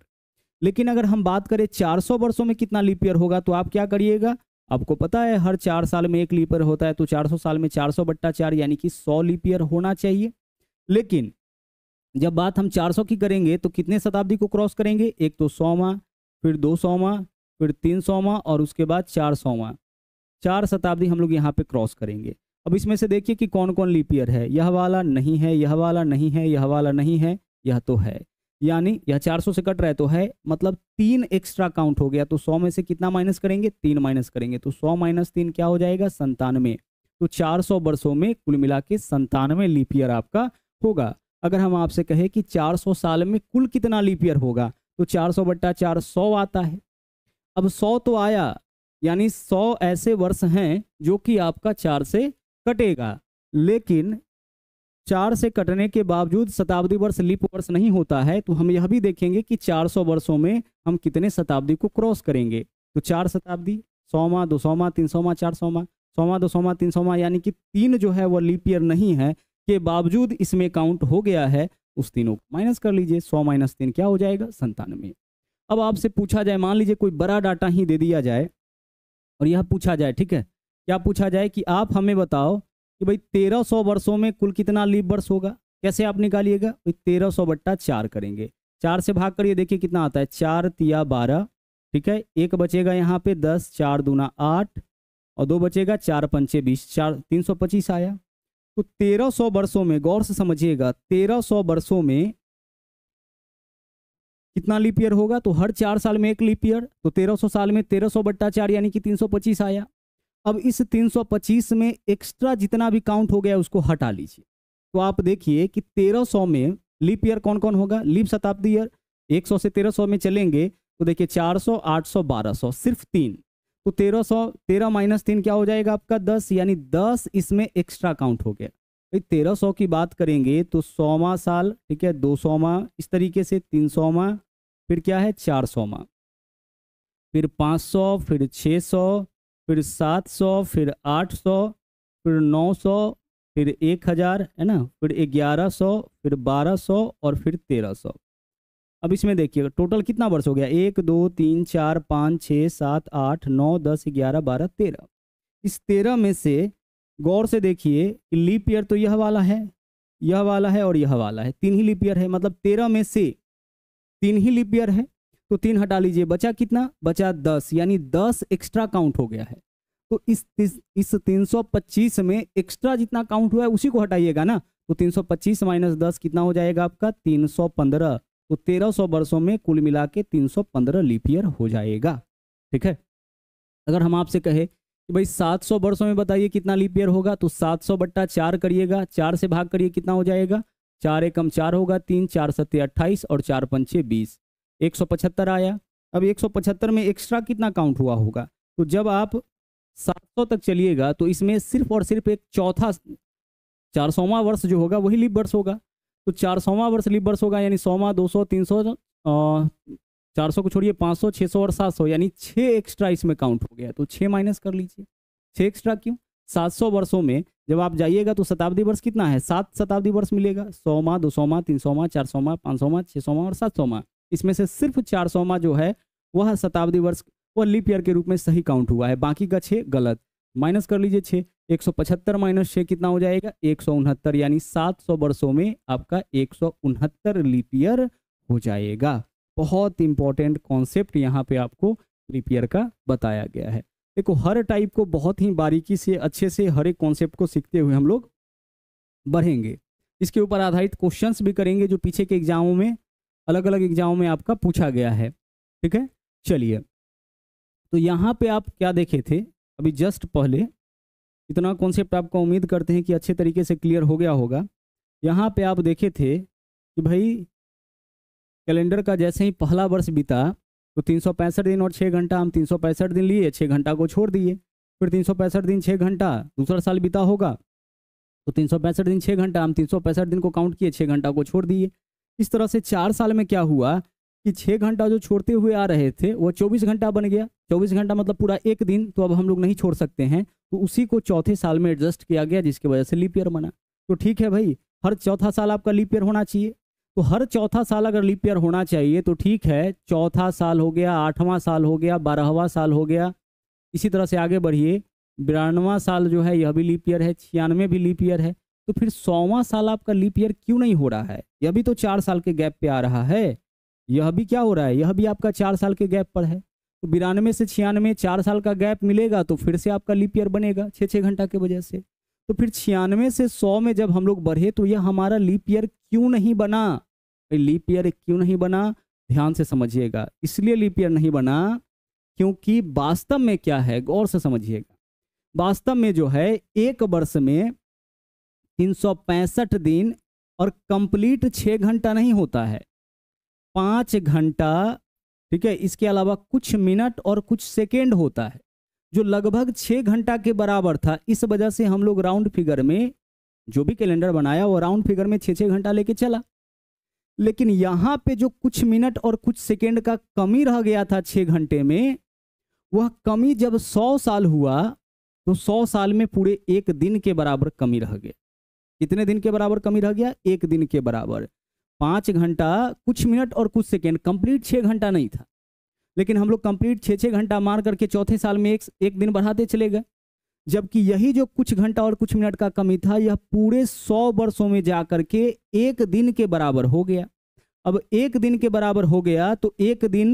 लेकिन अगर हम बात करें 400 वर्षों में कितना लिपियर होगा तो आप क्या करिएगा आपको पता है हर चार साल में एक लीपियर होता है तो 400 साल में 400 बट्टा चार यानी कि 100 लिपियर होना चाहिए लेकिन जब बात हम 400 की करेंगे तो कितने शताब्दी को क्रॉस करेंगे एक तो सौवा फिर दो सौवा फिर तीन सौवा और उसके बाद चार सौवा चार शताब्दी हम लोग यहाँ पे क्रॉस करेंगे अब इसमें से देखिए कि कौन कौन लीप ईयर है यह वाला नहीं है यह वाला नहीं है यह वाला नहीं है यह तो है यानी यह 400 से कट रहा है तो है मतलब तीन एक्स्ट्रा काउंट हो गया तो 100 में से कितना माइनस करेंगे तीन माइनस करेंगे तो 100 माइनस तीन क्या हो जाएगा संतानवे तो 400 वर्षों में कुल मिला के संतानवे लीप ईयर आपका होगा अगर हम आपसे कहें कि 400 साल में कुल कितना लीप ईयर होगा तो 400 बट्टा चार आता है अब 100 तो आया यानी सौ ऐसे वर्ष हैं जो कि आपका चार से कटेगा लेकिन चार से कटने के बावजूद शताब्दी वर्ष लीप वर्ष नहीं होता है तो हम यह भी देखेंगे कि 400 वर्षों में हम कितने शताब्दी को क्रॉस करेंगे तो चार शताब्दी सौमा दो सौमा तीन सौमा चार सौमा सौमा दो सौमा तीन सौमा यानी कि तीन जो है वह लीप ईयर नहीं है के बावजूद इसमें काउंट हो गया है उस तीनों को माइनस कर लीजिए सौ माइनस तीन क्या हो जाएगा संतानवे अब आपसे पूछा जाए मान लीजिए कोई बड़ा डाटा ही दे दिया जाए और यह पूछा जाए ठीक है क्या पूछा जाए कि आप हमें बताओ कि भाई तेरह सौ वर्षों में कुल कितना लीप वर्ष होगा कैसे आप निकालिएगा भाई तेरह सौ बट्टा चार करेंगे चार से भाग करिए देखिए कितना आता है चार तिया बारह ठीक है एक बचेगा यहाँ पे दस चार दूना आठ और दो बचेगा चार पंचे बीस चार तीन सौ पच्चीस आया तो तेरह सौ वर्षों में गौर से समझिएगा तेरह सौ वर्षों में कितना लीप ईयर होगा तो हर चार साल में एक लीप ईयर तो तेरह सौ साल में तेरह सौ बट्टा चार यानी कि तीन सौ पच्चीस आया अब इस 325 में एक्स्ट्रा जितना भी काउंट हो गया उसको हटा लीजिए तो आप देखिए कि 1300 में लीप ईयर कौन कौन होगा लीप शताब्दी ईयर 100 से 1300 में चलेंगे तो देखिए 400, 800, 1200 सिर्फ तीन तो 1300 तेरह माइनस तीन क्या हो जाएगा आपका 10 यानी 10 इसमें एक्स्ट्रा काउंट हो गया भाई तेरह सौ की बात करेंगे तो सौवा साल ठीक है दो सौवा इस तरीके से तीन सौवा फिर क्या है चार सौवा फिर पाँच सौ फिर छः सौ फिर सात सौ फिर आठ सौ फिर नौ सौ फिर एक हज़ार है ना फिर ग्यारह सौ फिर बारह सौ और फिर तेरह सौ अब इसमें देखिएगा टोटल कितना वर्ष हो गया एक दो तीन चार पाँच छः सात आठ नौ दस ग्यारह बारह तेरह इस तेरह में से गौर से देखिए कि लीप ईयर तो यह वाला है यह वाला है और यह वाला है तीन ही लिपियर है मतलब तेरह में से तीन ही लिपियर है तो तीन हटा लीजिए बचा कितना बचा दस यानी दस एक्स्ट्रा काउंट हो गया है तो इस इस तीन सौ पच्चीस में एक्स्ट्रा जितना काउंट हुआ है उसी को हटाइएगा ना तो तीन सौ पच्चीस माइनस दस कितना हो जाएगा आपका तीन सौ पंद्रह तो तेरह सौ वर्षों में कुल मिला के तीन सौ पंद्रह लीप ईयर हो जाएगा ठीक है अगर हम आपसे कहे कि भाई सात सौ वर्षों में बताइए कितना लीप ईयर होगा तो सात सौ बट्टा चार करिएगा चार से भाग करिए कितना हो जाएगा चार एकम चार होगा तीन चार सत्य अट्ठाईस और चार पंचे बीस 175 आया अब 175 में एक्स्ट्रा कितना काउंट हुआ होगा तो जब आप 700 तक चलिएगा तो इसमें सिर्फ और सिर्फ एक चौथा चार सौवा वर्ष जो होगा वही लिप वर्ष होगा तो चार सौवा वर्ष लिप वर्ष होगा यानी सौवा दो सौ तीन सौ चार सौ को छोड़िए पाँच सौ छः सौ और सात सौ यानी छः एक्स्ट्रा इसमें काउंट हो गया तो छः माइनस कर लीजिए छः एक्स्ट्रा क्यों सात सौ वर्षों में जब आप जाइएगा तो शताब्दी वर्ष कितना है सात शताब्दी वर्ष मिलेगा सौ माँ दो सौ माँ तीन सौ माँ चार सौ माँ पाँच सौ माँ छः सौ माँ और सात सौ माँ इसमें से सिर्फ चार सौवा जो है वह शताब्दी वर्ष व लीप ईयर के रूप में सही काउंट हुआ है बाकी का छः गलत माइनस कर लीजिए छः एक सौ पचहत्तर माइनस छः कितना हो जाएगा एक सौ उनहत्तर यानी सात सौ वर्षों में आपका एक सौ उनहत्तर लिपियर ईयर हो जाएगा बहुत इंपॉर्टेंट कॉन्सेप्ट यहाँ पे आपको लिपियर ईयर का बताया गया है देखो हर टाइप को बहुत ही बारीकी से अच्छे से हर एक कॉन्सेप्ट को सीखते हुए हम लोग बढ़ेंगे इसके ऊपर आधारित क्वेश्चंस भी करेंगे जो पीछे के एग्जामों में अलग अलग एग्जाम में आपका पूछा गया है ठीक है चलिए तो यहाँ पे आप क्या देखे थे अभी जस्ट पहले इतना कॉन्सेप्ट आपका उम्मीद करते हैं कि अच्छे तरीके से क्लियर हो गया होगा यहाँ पे आप देखे थे कि भाई कैलेंडर का जैसे ही पहला वर्ष बीता तो तीन दिन और छः घंटा हम तीन दिन लिए छः घंटा को छोड़ दिए फिर तीन दिन छः घंटा दूसरा साल बीता होगा तो तीन दिन छः घंटा हम तीन दिन को काउंट किए छः घंटा को छोड़ दिए इस तरह से चार साल में क्या हुआ कि छः घंटा जो छोड़ते हुए आ रहे थे वो चौबीस घंटा बन गया चौबीस घंटा मतलब पूरा एक दिन तो अब हम लोग नहीं छोड़ सकते हैं तो उसी को चौथे साल में एडजस्ट किया गया जिसकी वजह से लीपियर बना तो ठीक है भाई हर चौथा साल आपका लीपियर होना चाहिए तो हर चौथा साल अगर लीप ईयर होना चाहिए तो ठीक है चौथा साल हो गया आठवां साल हो गया बारहवा साल हो गया इसी तरह से आगे बढ़िए बिरानवा साल जो है यह भी लीप ईयर है छियानवे भी लीप ईयर है तो फिर सौवा साल आपका लीप ईयर क्यों नहीं हो रहा है यह भी तो चार साल के गैप पे आ रहा है यह भी क्या हो रहा है यह भी आपका चार साल के गैप पर है तो बिरानवे से छियानवे चार साल का गैप मिलेगा तो फिर से आपका लीप ईयर बनेगा छः छः घंटा के वजह से तो फिर छियानवे से सौ में जब हम लोग बढ़े तो यह हमारा लीप ईयर क्यों नहीं बना लीप ईयर क्यों नहीं बना ध्यान से समझिएगा इसलिए लीप ईयर नहीं बना क्योंकि वास्तव में क्या है गौर से समझिएगा वास्तव में जो है एक वर्ष में तीन सौ पैंसठ दिन और कंप्लीट छः घंटा नहीं होता है पाँच घंटा ठीक है इसके अलावा कुछ मिनट और कुछ सेकेंड होता है जो लगभग छः घंटा के बराबर था इस वजह से हम लोग राउंड फिगर में जो भी कैलेंडर बनाया वो राउंड फिगर में छः छः घंटा लेके चला लेकिन यहाँ पे जो कुछ मिनट और कुछ सेकेंड का कमी रह गया था छः घंटे में वह कमी जब सौ साल हुआ तो सौ साल में पूरे एक दिन के बराबर कमी रह गया कितने दिन के बराबर कमी रह गया एक दिन के बराबर पाँच घंटा कुछ मिनट और कुछ सेकेंड कंप्लीट छः घंटा नहीं था लेकिन हम लोग कंप्लीट छः छः घंटा मार करके चौथे साल में एक एक दिन बढ़ाते चले गए जबकि यही जो कुछ घंटा और कुछ मिनट का कमी था यह पूरे सौ वर्षों में जा करके एक दिन के बराबर हो गया अब एक दिन के बराबर हो गया तो एक दिन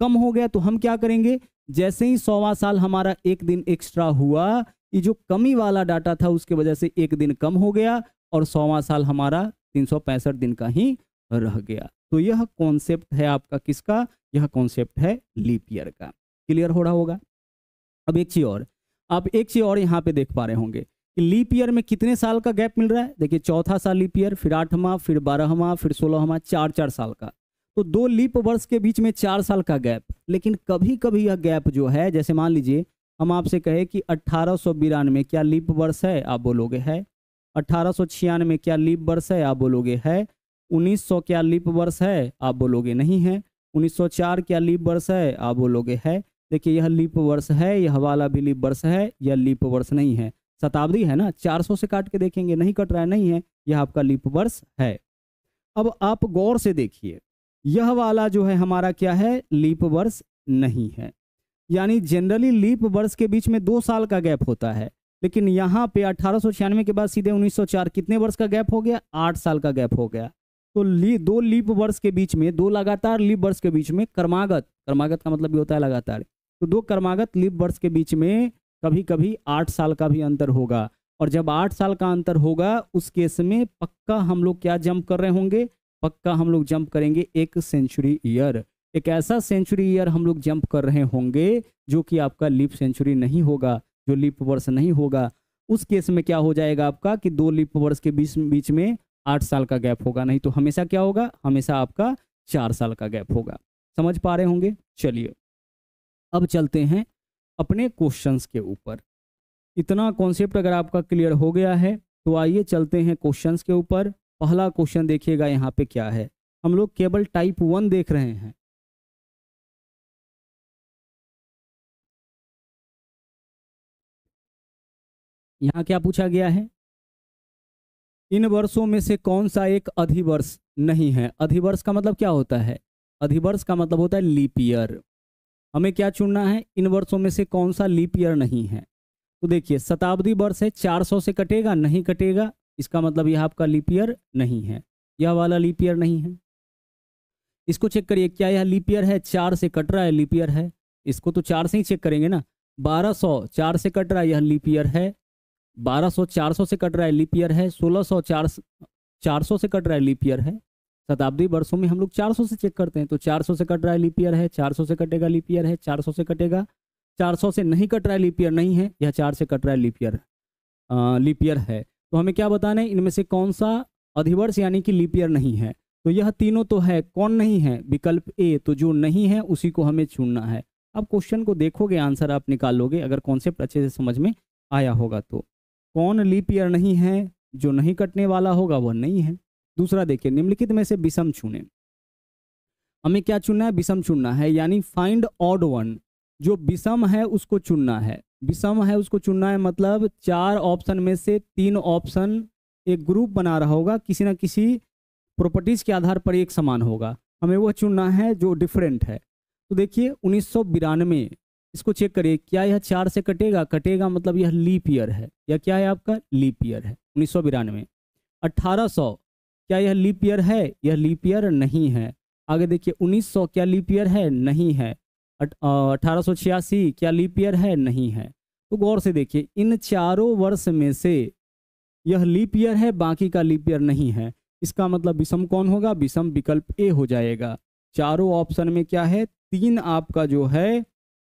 कम हो गया तो हम क्या करेंगे जैसे ही सौवा साल हमारा एक दिन एक्स्ट्रा हुआ ये जो कमी वाला डाटा था उसके वजह से एक दिन कम हो गया और सौवा साल हमारा तीन दिन का ही रह गया तो यह कॉन्सेप्ट है आपका किसका यह कॉन्सेप्ट है लीप ईयर का क्लियर हो रहा होगा अब एक चीज और आप एक चीज और यहाँ पे देख पा रहे होंगे कि लीप ईयर में कितने साल का गैप मिल रहा है देखिए चौथा साल लीप ईयर फिर आठवां फिर बारहवां फिर सोलहवां चार चार साल का तो दो लीप वर्ष के बीच में चार साल का गैप लेकिन कभी कभी यह गैप जो है जैसे मान लीजिए हम आपसे कहे कि अट्ठारह क्या लीप वर्ष है आप बोलोगे है अट्ठारह क्या लीप वर्ष है आप बोलोगे है 1900 क्या लीप वर्ष है आप बोलोगे नहीं है 1904 क्या लीप वर्ष है आप बोलोगे है देखिए यह लीप वर्ष है यह वाला भी लीप वर्ष है यह लीप वर्ष नहीं है शताब्दी है ना 400 से काट के देखेंगे नहीं कट रहा है नहीं है यह आपका लीप वर्ष है अब आप गौर से देखिए यह वाला जो है हमारा क्या है लीप वर्ष नहीं है यानी जनरली लीप वर्ष के बीच में दो साल का गैप होता है लेकिन यहाँ पे अठारह के बाद सीधे 1904 कितने वर्ष का गैप हो गया आठ साल का गैप हो गया तो ली दो लीप वर्ष के बीच में दो लगातार लीप वर्ष के बीच में कर्मागत कर्मागत का मतलब ये होता है लगातार तो दो कर्मागत लीप वर्ष के बीच में कभी कभी आठ साल का भी अंतर होगा और जब आठ साल का अंतर होगा उस केस में पक्का हम लोग क्या जंप कर रहे होंगे पक्का हम लोग जंप करेंगे एक सेंचुरी ईयर एक ऐसा सेंचुरी ईयर हम लोग जंप कर रहे होंगे जो कि आपका लीप सेंचुरी नहीं होगा जो लीप वर्ष नहीं होगा उस केस में क्या हो जाएगा आपका कि दो लीप वर्ष के बीच बीच में आठ साल का गैप होगा नहीं तो हमेशा क्या होगा हमेशा आपका चार साल का गैप होगा समझ पा रहे होंगे चलिए अब चलते हैं अपने क्वेश्चंस के ऊपर इतना कॉन्सेप्ट अगर आपका क्लियर हो गया है तो आइए चलते हैं क्वेश्चंस के ऊपर पहला क्वेश्चन देखिएगा यहाँ पे क्या है हम लोग केवल टाइप वन देख रहे हैं यहाँ क्या पूछा गया है इन वर्षों में से कौन सा एक अधिवर्ष नहीं है अधिवर्ष का मतलब क्या होता है अधिवर्ष का मतलब होता है लीप ईयर हमें क्या चुनना है इन वर्षों में से कौन सा लीप ईयर नहीं है तो देखिए शताब्दी वर्ष है 400 से कटेगा नहीं कटेगा इसका मतलब यह आपका लीप ईयर नहीं है यह वाला लीप ईयर नहीं है इसको चेक करिए क्या यह लीप ईयर है चार से कट रहा है लीप ईयर है इसको तो चार से ही चेक करेंगे ना बारह सौ चार से कट रहा है यह लीप ईयर है 1200 400 से कट रहा है सोलह सौ है 1600 400 से कट रहा है लिपियर है शताब्दी वर्षों में हम लोग 400 से चेक करते हैं तो 400 से कट रहा है लिपियर है है 400 से कटेगा लिपियर है है 400 से कटेगा 400 से नहीं कट रहा है लिपियर नहीं है यह चार से कट रहा है लिपियर लिपियर है तो हमें क्या बताना है इनमें से कौन सा अधिवर्ष यानी कि लिपियर नहीं है तो यह तीनों तो है कौन नहीं है विकल्प ए तो जो नहीं है उसी को हमें चुनना है अब क्वेश्चन को देखोगे आंसर आप निकालोगे अगर कॉन्सेप्ट अच्छे से समझ में आया होगा तो कौन लीप ईयर नहीं है जो नहीं कटने वाला होगा वह नहीं है दूसरा देखिए निम्नलिखित में से विषम चुने हमें क्या चुनना है विषम चुनना है यानी फाइंड ऑड वन जो विषम है उसको चुनना है विषम है उसको चुनना है मतलब चार ऑप्शन में से तीन ऑप्शन एक ग्रुप बना रहा होगा किसी ना किसी प्रॉपर्टीज के आधार पर एक समान होगा हमें वह चुनना है जो डिफरेंट है तो देखिए उन्नीस इसको चेक करिए क्या यह चार से कटेगा कटेगा मतलब यह लीप ईयर है या क्या है आपका लीप ईयर है उन्नीस सौ बिरानवे अट्ठारह सौ क्या यह लीप ईयर है यह लीप ईयर नहीं है आगे देखिए उन्नीस सौ क्या लीप ईयर है नहीं है अठारह सौ छियासी क्या लीप ईयर है नहीं है तो गौर से देखिए इन चारों वर्ष में से यह लीप ईयर है बाकी का लीप ईयर नहीं है इसका मतलब विषम कौन होगा विषम विकल्प ए हो जाएगा चारों ऑप्शन में क्या है तीन आपका जो है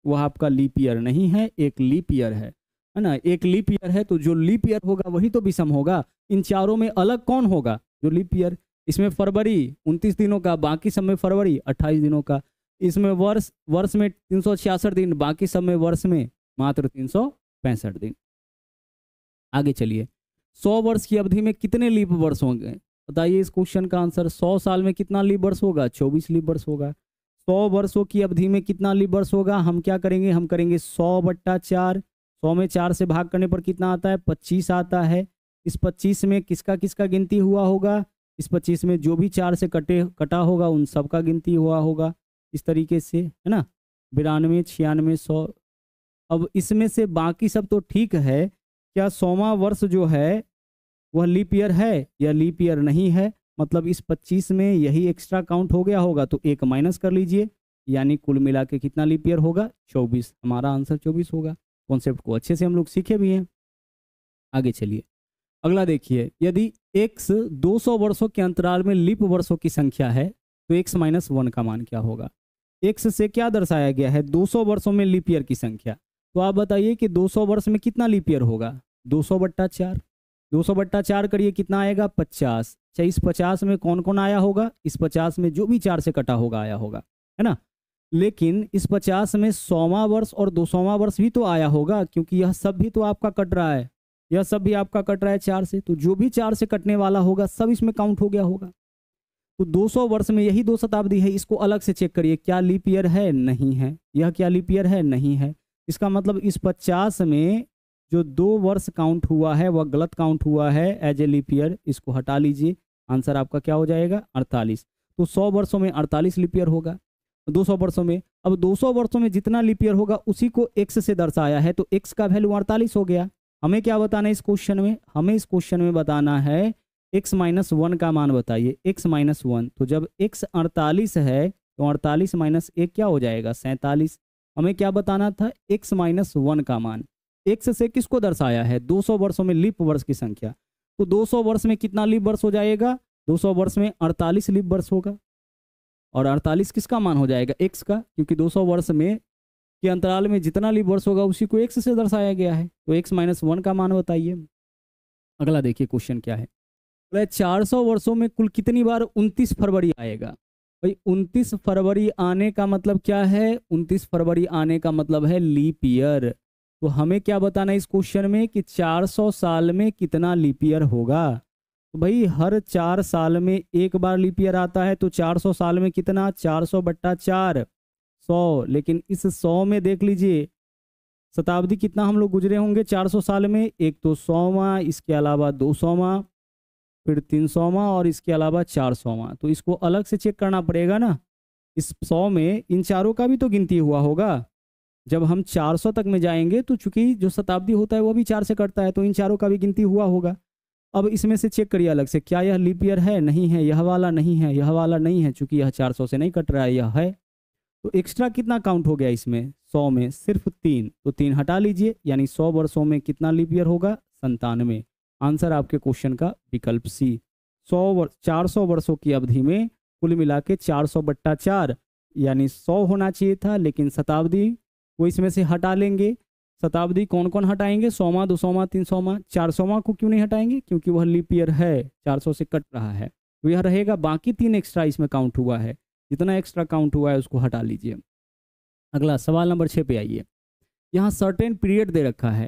वह आपका लीप ईयर नहीं है एक लीप ईयर है है ना एक लीप ईयर है तो जो लीप ईयर होगा वही तो विषम होगा इन चारों में अलग कौन होगा जो लीप ईयर इसमें फरवरी उनतीस दिनों का बाकी सब में फरवरी अट्ठाईस दिनों का इसमें वर्ष वर्ष में तीन दिन बाकी सब में वर्ष में मात्र तीन दिन आगे चलिए सौ वर्ष की अवधि में कितने लीप वर्ष होंगे बताइए इस क्वेश्चन का आंसर सौ साल में कितना लीप वर्ष होगा चौबीस लीप वर्ष होगा सौ वर्षों की अवधि में कितना लीप वर्ष होगा हम क्या करेंगे हम करेंगे सौ बट्टा चार सौ में चार से भाग करने पर कितना आता है पच्चीस आता है इस पच्चीस में किसका किसका गिनती हुआ होगा इस पच्चीस में जो भी चार से कटे कटा होगा उन सब का गिनती हुआ होगा इस तरीके से है ना बिरानवे छियानवे सौ अब इसमें से बाकी सब तो ठीक है क्या सौवा वर्ष जो है वह लीप ईयर है या लीप ईयर नहीं है मतलब इस पच्चीस में यही एक्स्ट्रा काउंट हो गया होगा तो एक माइनस कर लीजिए यानी कुल मिला के कितना लिपियर होगा चौबीस हमारा आंसर चौबीस होगा कॉन्सेप्ट को अच्छे से हम लोग सीखे भी हैं आगे चलिए अगला देखिए यदि एक्स 200 वर्षों के अंतराल में लिप वर्षों की संख्या है तो एक्स माइनस वन का मान क्या होगा एक्स से क्या दर्शाया गया है 200 वर्षों में लिपियर की संख्या तो आप बताइए कि 200 वर्ष में कितना लिपियर होगा 200 बट्टा चार दो सौ बट्टा चार करिए कितना आएगा पचास अच्छा इस पचास में कौन कौन आया होगा इस पचास में जो भी चार से कटा होगा आया होगा है ना लेकिन इस पचास में सौवा वर्ष और दो सौवा वर्ष भी तो आया होगा क्योंकि यह सब भी तो आपका कट रहा है यह सब भी आपका कट रहा है चार से तो जो भी चार से कटने वाला होगा सब इसमें काउंट हो गया होगा तो 200 वर्ष में यही दो शताब्दी है इसको अलग से चेक करिए क्या लीप ईयर है नहीं है यह क्या लीप ईयर है नहीं है इसका मतलब इस 50 में जो दो वर्ष काउंट हुआ है वह गलत काउंट हुआ है एज ए लिपियर ईयर इसको हटा लीजिए आंसर आपका क्या हो जाएगा अड़तालीस तो सौ वर्षों में अड़तालीस लिपियर ईयर होगा दो सौ वर्षों में अब दो सौ वर्षों में जितना लिपियर ईयर होगा उसी को एक्स से दर्शाया है तो एक्स का वैल्यू अड़तालीस हो गया हमें क्या बताना है इस क्वेश्चन में हमें इस क्वेश्चन में बताना है एक्स माइनस वन का मान बताइए एक्स माइनस वन तो जब एक्स अड़तालीस है तो अड़तालीस माइनस एक क्या हो जाएगा सैंतालीस हमें क्या बताना था एक्स माइनस वन का मान एक्स से किसको दर्शाया है 200 वर्षों में लीप वर्ष की संख्या तो 200 वर्ष में कितना लीप वर्ष हो जाएगा 200 वर्ष में 48 लीप वर्ष होगा और 48 किसका मान हो जाएगा एक्स का क्योंकि 200 वर्ष में के अंतराल में जितना लीप वर्ष होगा उसी को एक्स से दर्शाया गया है तो एक्स माइनस वन का मान बताइए अगला देखिए क्वेश्चन क्या है वह चार सौ वर्षों में कुल कितनी बार उनतीस फरवरी आएगा भाई उनतीस फरवरी आने का मतलब क्या है उनतीस फरवरी आने का मतलब है लीप ईयर तो हमें क्या बताना है इस क्वेश्चन में कि 400 साल में कितना लिपियर होगा तो भाई हर चार साल में एक बार लिपियर आता है तो 400 साल में कितना 400 सौ बट्टा चार सौ लेकिन इस सौ में देख लीजिए शताब्दी कितना हम लोग गुजरे होंगे 400 साल में एक तो सौवा इसके अलावा दो सौवा फिर तीन सौवा और इसके अलावा चार सौवा तो इसको अलग से चेक करना पड़ेगा ना इस सौ में इन चारों का भी तो गिनती हुआ होगा जब हम 400 तक में जाएंगे तो चूंकि जो शताब्दी होता है वो भी चार से कटता है तो इन चारों का भी गिनती हुआ होगा अब इसमें से चेक करिए अलग से क्या यह लिपियर ईयर है नहीं है यह वाला नहीं है यह वाला नहीं है चूंकि यह 400 से नहीं कट रहा है यह है तो एक्स्ट्रा कितना काउंट हो गया इसमें सौ में सिर्फ तीन तो तीन हटा लीजिए यानी सौ वर्षों में कितना लिपियर होगा संतानवे आंसर आपके क्वेश्चन का विकल्प सी सौ चार सौ वर्षों की अवधि में कुल मिला के चार सौ बट्टा चार यानी सौ होना चाहिए था लेकिन शताब्दी वो इसमें से हटा लेंगे शताब्दी कौन कौन हटाएंगे सौमा दो सौमा तीन सौमा चार सौमा को क्यों नहीं हटाएंगे क्योंकि वह लीप ईयर है चार सौ से कट रहा है तो यह रहेगा बाकी तीन एक्स्ट्रा इसमें काउंट हुआ है जितना एक्स्ट्रा काउंट हुआ है उसको हटा लीजिए अगला सवाल नंबर छः पे आइए यहाँ सर्टेन पीरियड दे रखा है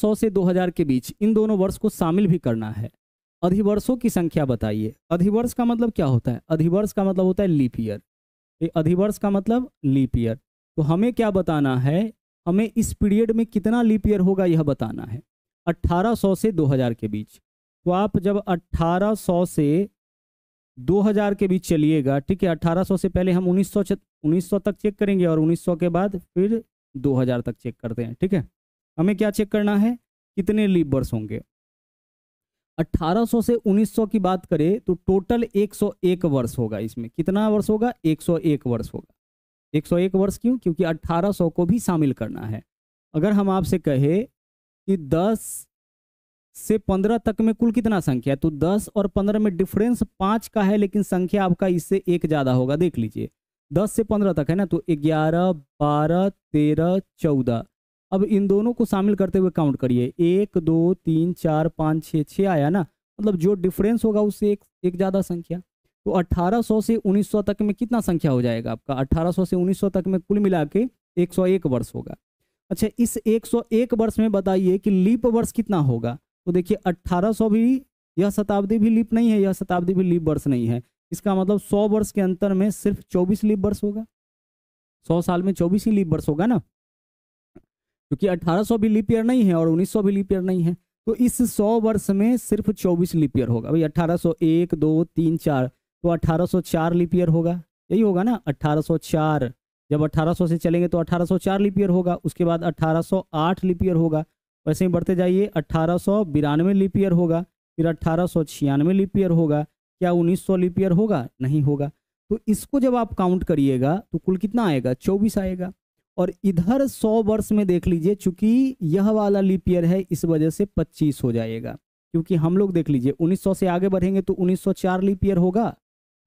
सौ से हजार के बीच इन दोनों वर्ष को शामिल भी करना है अधिवर्षों की संख्या बताइए अधिवर्ष का मतलब क्या होता है अधिवर्ष का मतलब होता है लीप ईयर अधिवर्ष का मतलब लीप ईयर तो हमें क्या बताना है हमें इस पीरियड में कितना लीप ईयर होगा यह बताना है 1800 से 2000 के बीच तो आप जब 1800 से 2000 के बीच चलिएगा ठीक है 1800 से पहले हम 1900 1900 तक चेक करेंगे और 1900 के बाद फिर 2000 तक चेक करते हैं ठीक है हमें क्या चेक करना है कितने लीप वर्ष होंगे 1800 से 1900 की बात करें तो टोटल 101 वर्ष होगा इसमें कितना वर्ष होगा 101 वर्ष होगा 101 वर्ष क्यों क्योंकि 1800 को भी शामिल करना है अगर हम आपसे कहे कि 10 से 15 तक में कुल कितना संख्या है तो 10 और 15 में डिफरेंस पाँच का है लेकिन संख्या आपका इससे एक ज़्यादा होगा देख लीजिए दस से पंद्रह तक है ना तो ग्यारह बारह तेरह चौदह अब इन दोनों को शामिल करते हुए काउंट करिए एक दो तीन चार पाँच छः छः आया ना मतलब जो डिफरेंस होगा उससे एक एक ज़्यादा संख्या तो 1800 से 1900 तक में कितना संख्या हो जाएगा आपका 1800 से 1900 तक में कुल मिला के 101 वर्ष होगा अच्छा इस 101 वर्ष में बताइए कि लीप वर्ष कितना होगा तो देखिए 1800 भी यह शताब्दी भी लीप नहीं है यह शताब्दी भी लीप वर्ष नहीं है इसका मतलब 100 वर्ष के अंतर में सिर्फ 24 लीप वर्ष होगा 100 साल में 24 ही लीप वर्ष होगा ना क्योंकि 1800 भी लीप ईयर नहीं है और 1900 भी लीप ईयर नहीं है तो इस 100 वर्ष में सिर्फ 24 लीप ईयर होगा भाई एक दो तीन चार तो 1804 लीप ईयर होगा यही होगा ना 1804 जब 1800 से चलेंगे तो 1804 लीप ईयर होगा उसके बाद 1808 लीप ईयर होगा वैसे ही बढ़ते जाइए अट्ठारह सौ बिरानवे लीप ईयर होगा फिर अट्ठारह सौ छियानवे लीप ईयर होगा क्या उन्नीस सौ लीप ईयर होगा नहीं होगा तो इसको जब आप काउंट करिएगा तो कुल कितना आएगा चौबीस आएगा और इधर सौ वर्ष में देख लीजिए चूंकि यह वाला लीप ईयर है इस वजह से पच्चीस हो जाएगा क्योंकि हम लोग देख लीजिए 1900 से आगे बढ़ेंगे तो 1904 लीप ईयर होगा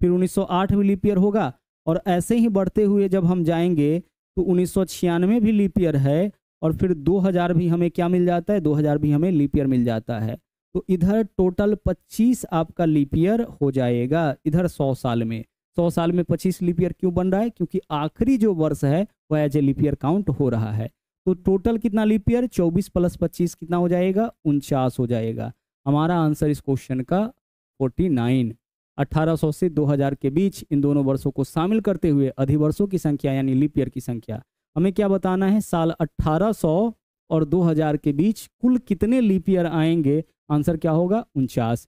फिर 1908 भी लीप ईयर होगा और ऐसे ही बढ़ते हुए जब हम जाएंगे तो उन्नीस भी लीप ईयर है और फिर 2000 भी हमें क्या मिल जाता है 2000 भी हमें लीप ईयर मिल जाता है तो इधर टोटल 25 आपका लीप ईयर हो जाएगा इधर 100 साल में 100 साल में 25 लीप ईयर क्यों बन रहा है क्योंकि आखिरी जो वर्ष है वह as a leap year count हो रहा है तो टोटल कितना लीप ईयर 24 प्लस 25 कितना हो जाएगा उनचास हो जाएगा हमारा आंसर इस क्वेश्चन का फोर्टी 1800 से 2000 के बीच इन दोनों वर्षों को शामिल करते हुए अधिवर्षों की संख्या यानी लिपियर की संख्या हमें क्या बताना है साल 1800 और 2000 के बीच कुल कितने लिपियर आएंगे आंसर क्या होगा उनचास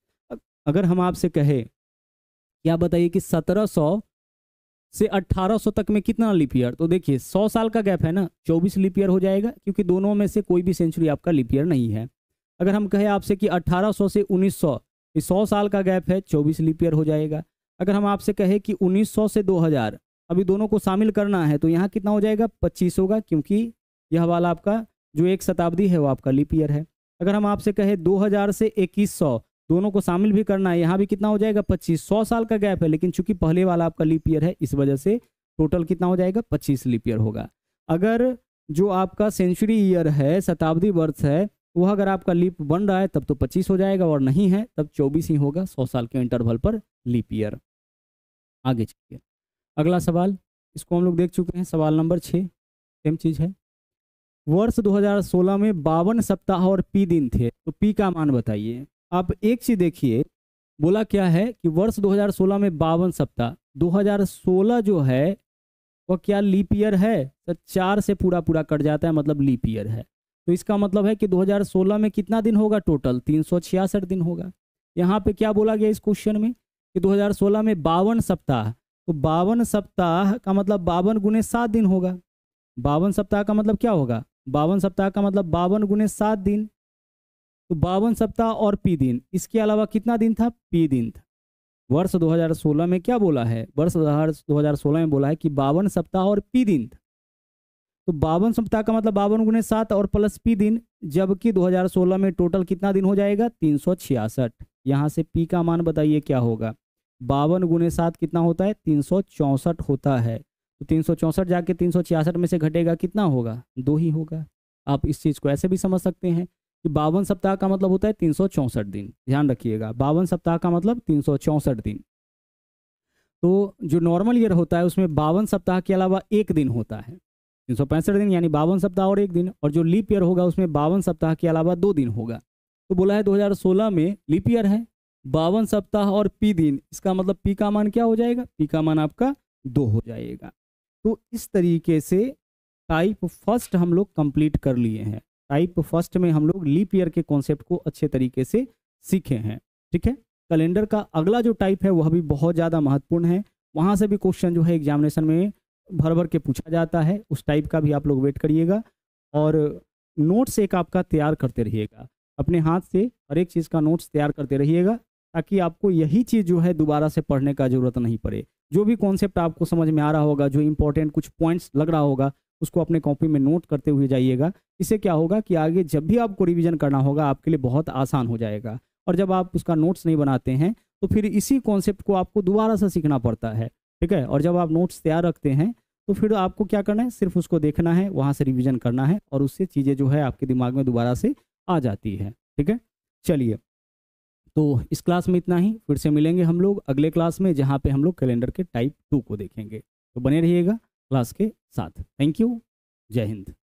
अगर हम आपसे कहे क्या बताइए कि 1700 से 1800 तक में कितना लिपियर तो देखिए 100 साल का गैप है ना 24 लिपियर हो जाएगा क्योंकि दोनों में से कोई भी सेंचुरी आपका लिपियर नहीं है अगर हम कहें आपसे कि अट्ठारह से उन्नीस इस सौ साल का गैप है चौबीस लीप ईयर हो जाएगा अगर हम आपसे कहें कि 1900 से 2000 अभी दोनों को शामिल करना है तो यहाँ कितना हो जाएगा 25 होगा क्योंकि यह वाला आपका जो एक शताब्दी है वो आपका लिप ईयर है अगर हम आपसे कहें 2000 से 2100 दोनों को शामिल भी करना है यहाँ भी कितना हो जाएगा पच्चीस सौ साल का गैप है लेकिन चूंकि पहले वाला आपका लीप ईयर है इस वजह से टोटल कितना हो जाएगा पच्चीस लीप ईयर होगा अगर जो आपका सेंचुरी ईयर है शताब्दी वर्ष है वह अगर आपका लीप बन रहा है तब तो 25 हो जाएगा और नहीं है तब 24 ही होगा 100 साल के इंटरवल पर लीप ईयर आगे चलिए अगला सवाल इसको हम लोग देख चुके हैं सवाल नंबर छः सेम चीज़ है वर्ष 2016 में बावन सप्ताह और पी दिन थे तो पी का मान बताइए आप एक चीज़ देखिए बोला क्या है कि वर्ष 2016 में बावन सप्ताह 2016 जो है वह क्या लीप ईयर है तो चार से पूरा पूरा कट जाता है मतलब लीप ईयर है तो इसका मतलब है कि 2016 में कितना दिन होगा टोटल तीन दिन होगा यहाँ पे क्या बोला गया इस क्वेश्चन में कि 2016 में बावन सप्ताह तो बावन सप्ताह का मतलब बावन गुने सात दिन होगा बावन सप्ताह का मतलब क्या होगा बावन सप्ताह का मतलब बावन गुने सात दिन तो बावन सप्ताह और पी दिन इसके अलावा कितना दिन था पी दिन था वर्ष दो में क्या बोला है वर्ष दो में बोला है कि बावन सप्ताह और पी दिन था तो बावन सप्ताह का मतलब बावन गुने सात और प्लस पी दिन जबकि 2016 में टोटल कितना दिन हो जाएगा तीन सौ छियासठ यहाँ से पी का मान बताइए क्या होगा बावन गुने सात कितना होता है तीन सौ चौंसठ होता है तो तीन सौ चौंसठ जाके तीन सौ छियासठ में से घटेगा कितना होगा दो ही होगा आप इस चीज़ को ऐसे भी समझ सकते हैं कि बावन सप्ताह का मतलब होता है तीन सौ चौंसठ दिन ध्यान रखिएगा बावन सप्ताह का मतलब तीन सौ चौंसठ दिन तो जो नॉर्मल ईयर होता है उसमें बावन सप्ताह के अलावा एक दिन होता है तीन सौ पैंसठ दिन यानी बावन सप्ताह और एक दिन और जो लीप ईयर होगा उसमें बावन सप्ताह के अलावा दो दिन होगा तो बोला है 2016 में लीप ईयर है बावन सप्ताह और पी दिन इसका मतलब पी का मान क्या हो जाएगा पी का मान आपका दो हो जाएगा तो इस तरीके से टाइप फर्स्ट हम लोग कंप्लीट कर लिए हैं टाइप फर्स्ट में हम लोग लीप ईयर के कॉन्सेप्ट को अच्छे तरीके से सीखे हैं ठीक है कैलेंडर का अगला जो टाइप है वह भी बहुत ज़्यादा महत्वपूर्ण है वहाँ से भी क्वेश्चन जो है एग्जामिनेशन में भर भर के पूछा जाता है उस टाइप का भी आप लोग वेट करिएगा और नोट्स एक आपका तैयार करते रहिएगा अपने हाथ से हर एक चीज़ का नोट्स तैयार करते रहिएगा ताकि आपको यही चीज़ जो है दोबारा से पढ़ने का ज़रूरत नहीं पड़े जो भी कॉन्सेप्ट आपको समझ में आ रहा होगा जो इंपॉर्टेंट कुछ पॉइंट्स लग रहा होगा उसको अपने कॉपी में नोट करते हुए जाइएगा इससे क्या होगा कि आगे जब भी आपको रिविजन करना होगा आपके लिए बहुत आसान हो जाएगा और जब आप उसका नोट्स नहीं बनाते हैं तो फिर इसी कॉन्सेप्ट को आपको दोबारा से सीखना पड़ता है ठीक है और जब आप नोट्स तैयार रखते हैं तो फिर आपको क्या करना है सिर्फ उसको देखना है वहाँ से रिविजन करना है और उससे चीज़ें जो है आपके दिमाग में दोबारा से आ जाती है ठीक है चलिए तो इस क्लास में इतना ही फिर से मिलेंगे हम लोग अगले क्लास में जहाँ पे हम लोग कैलेंडर के टाइप टू को देखेंगे तो बने रहिएगा क्लास के साथ थैंक यू जय हिंद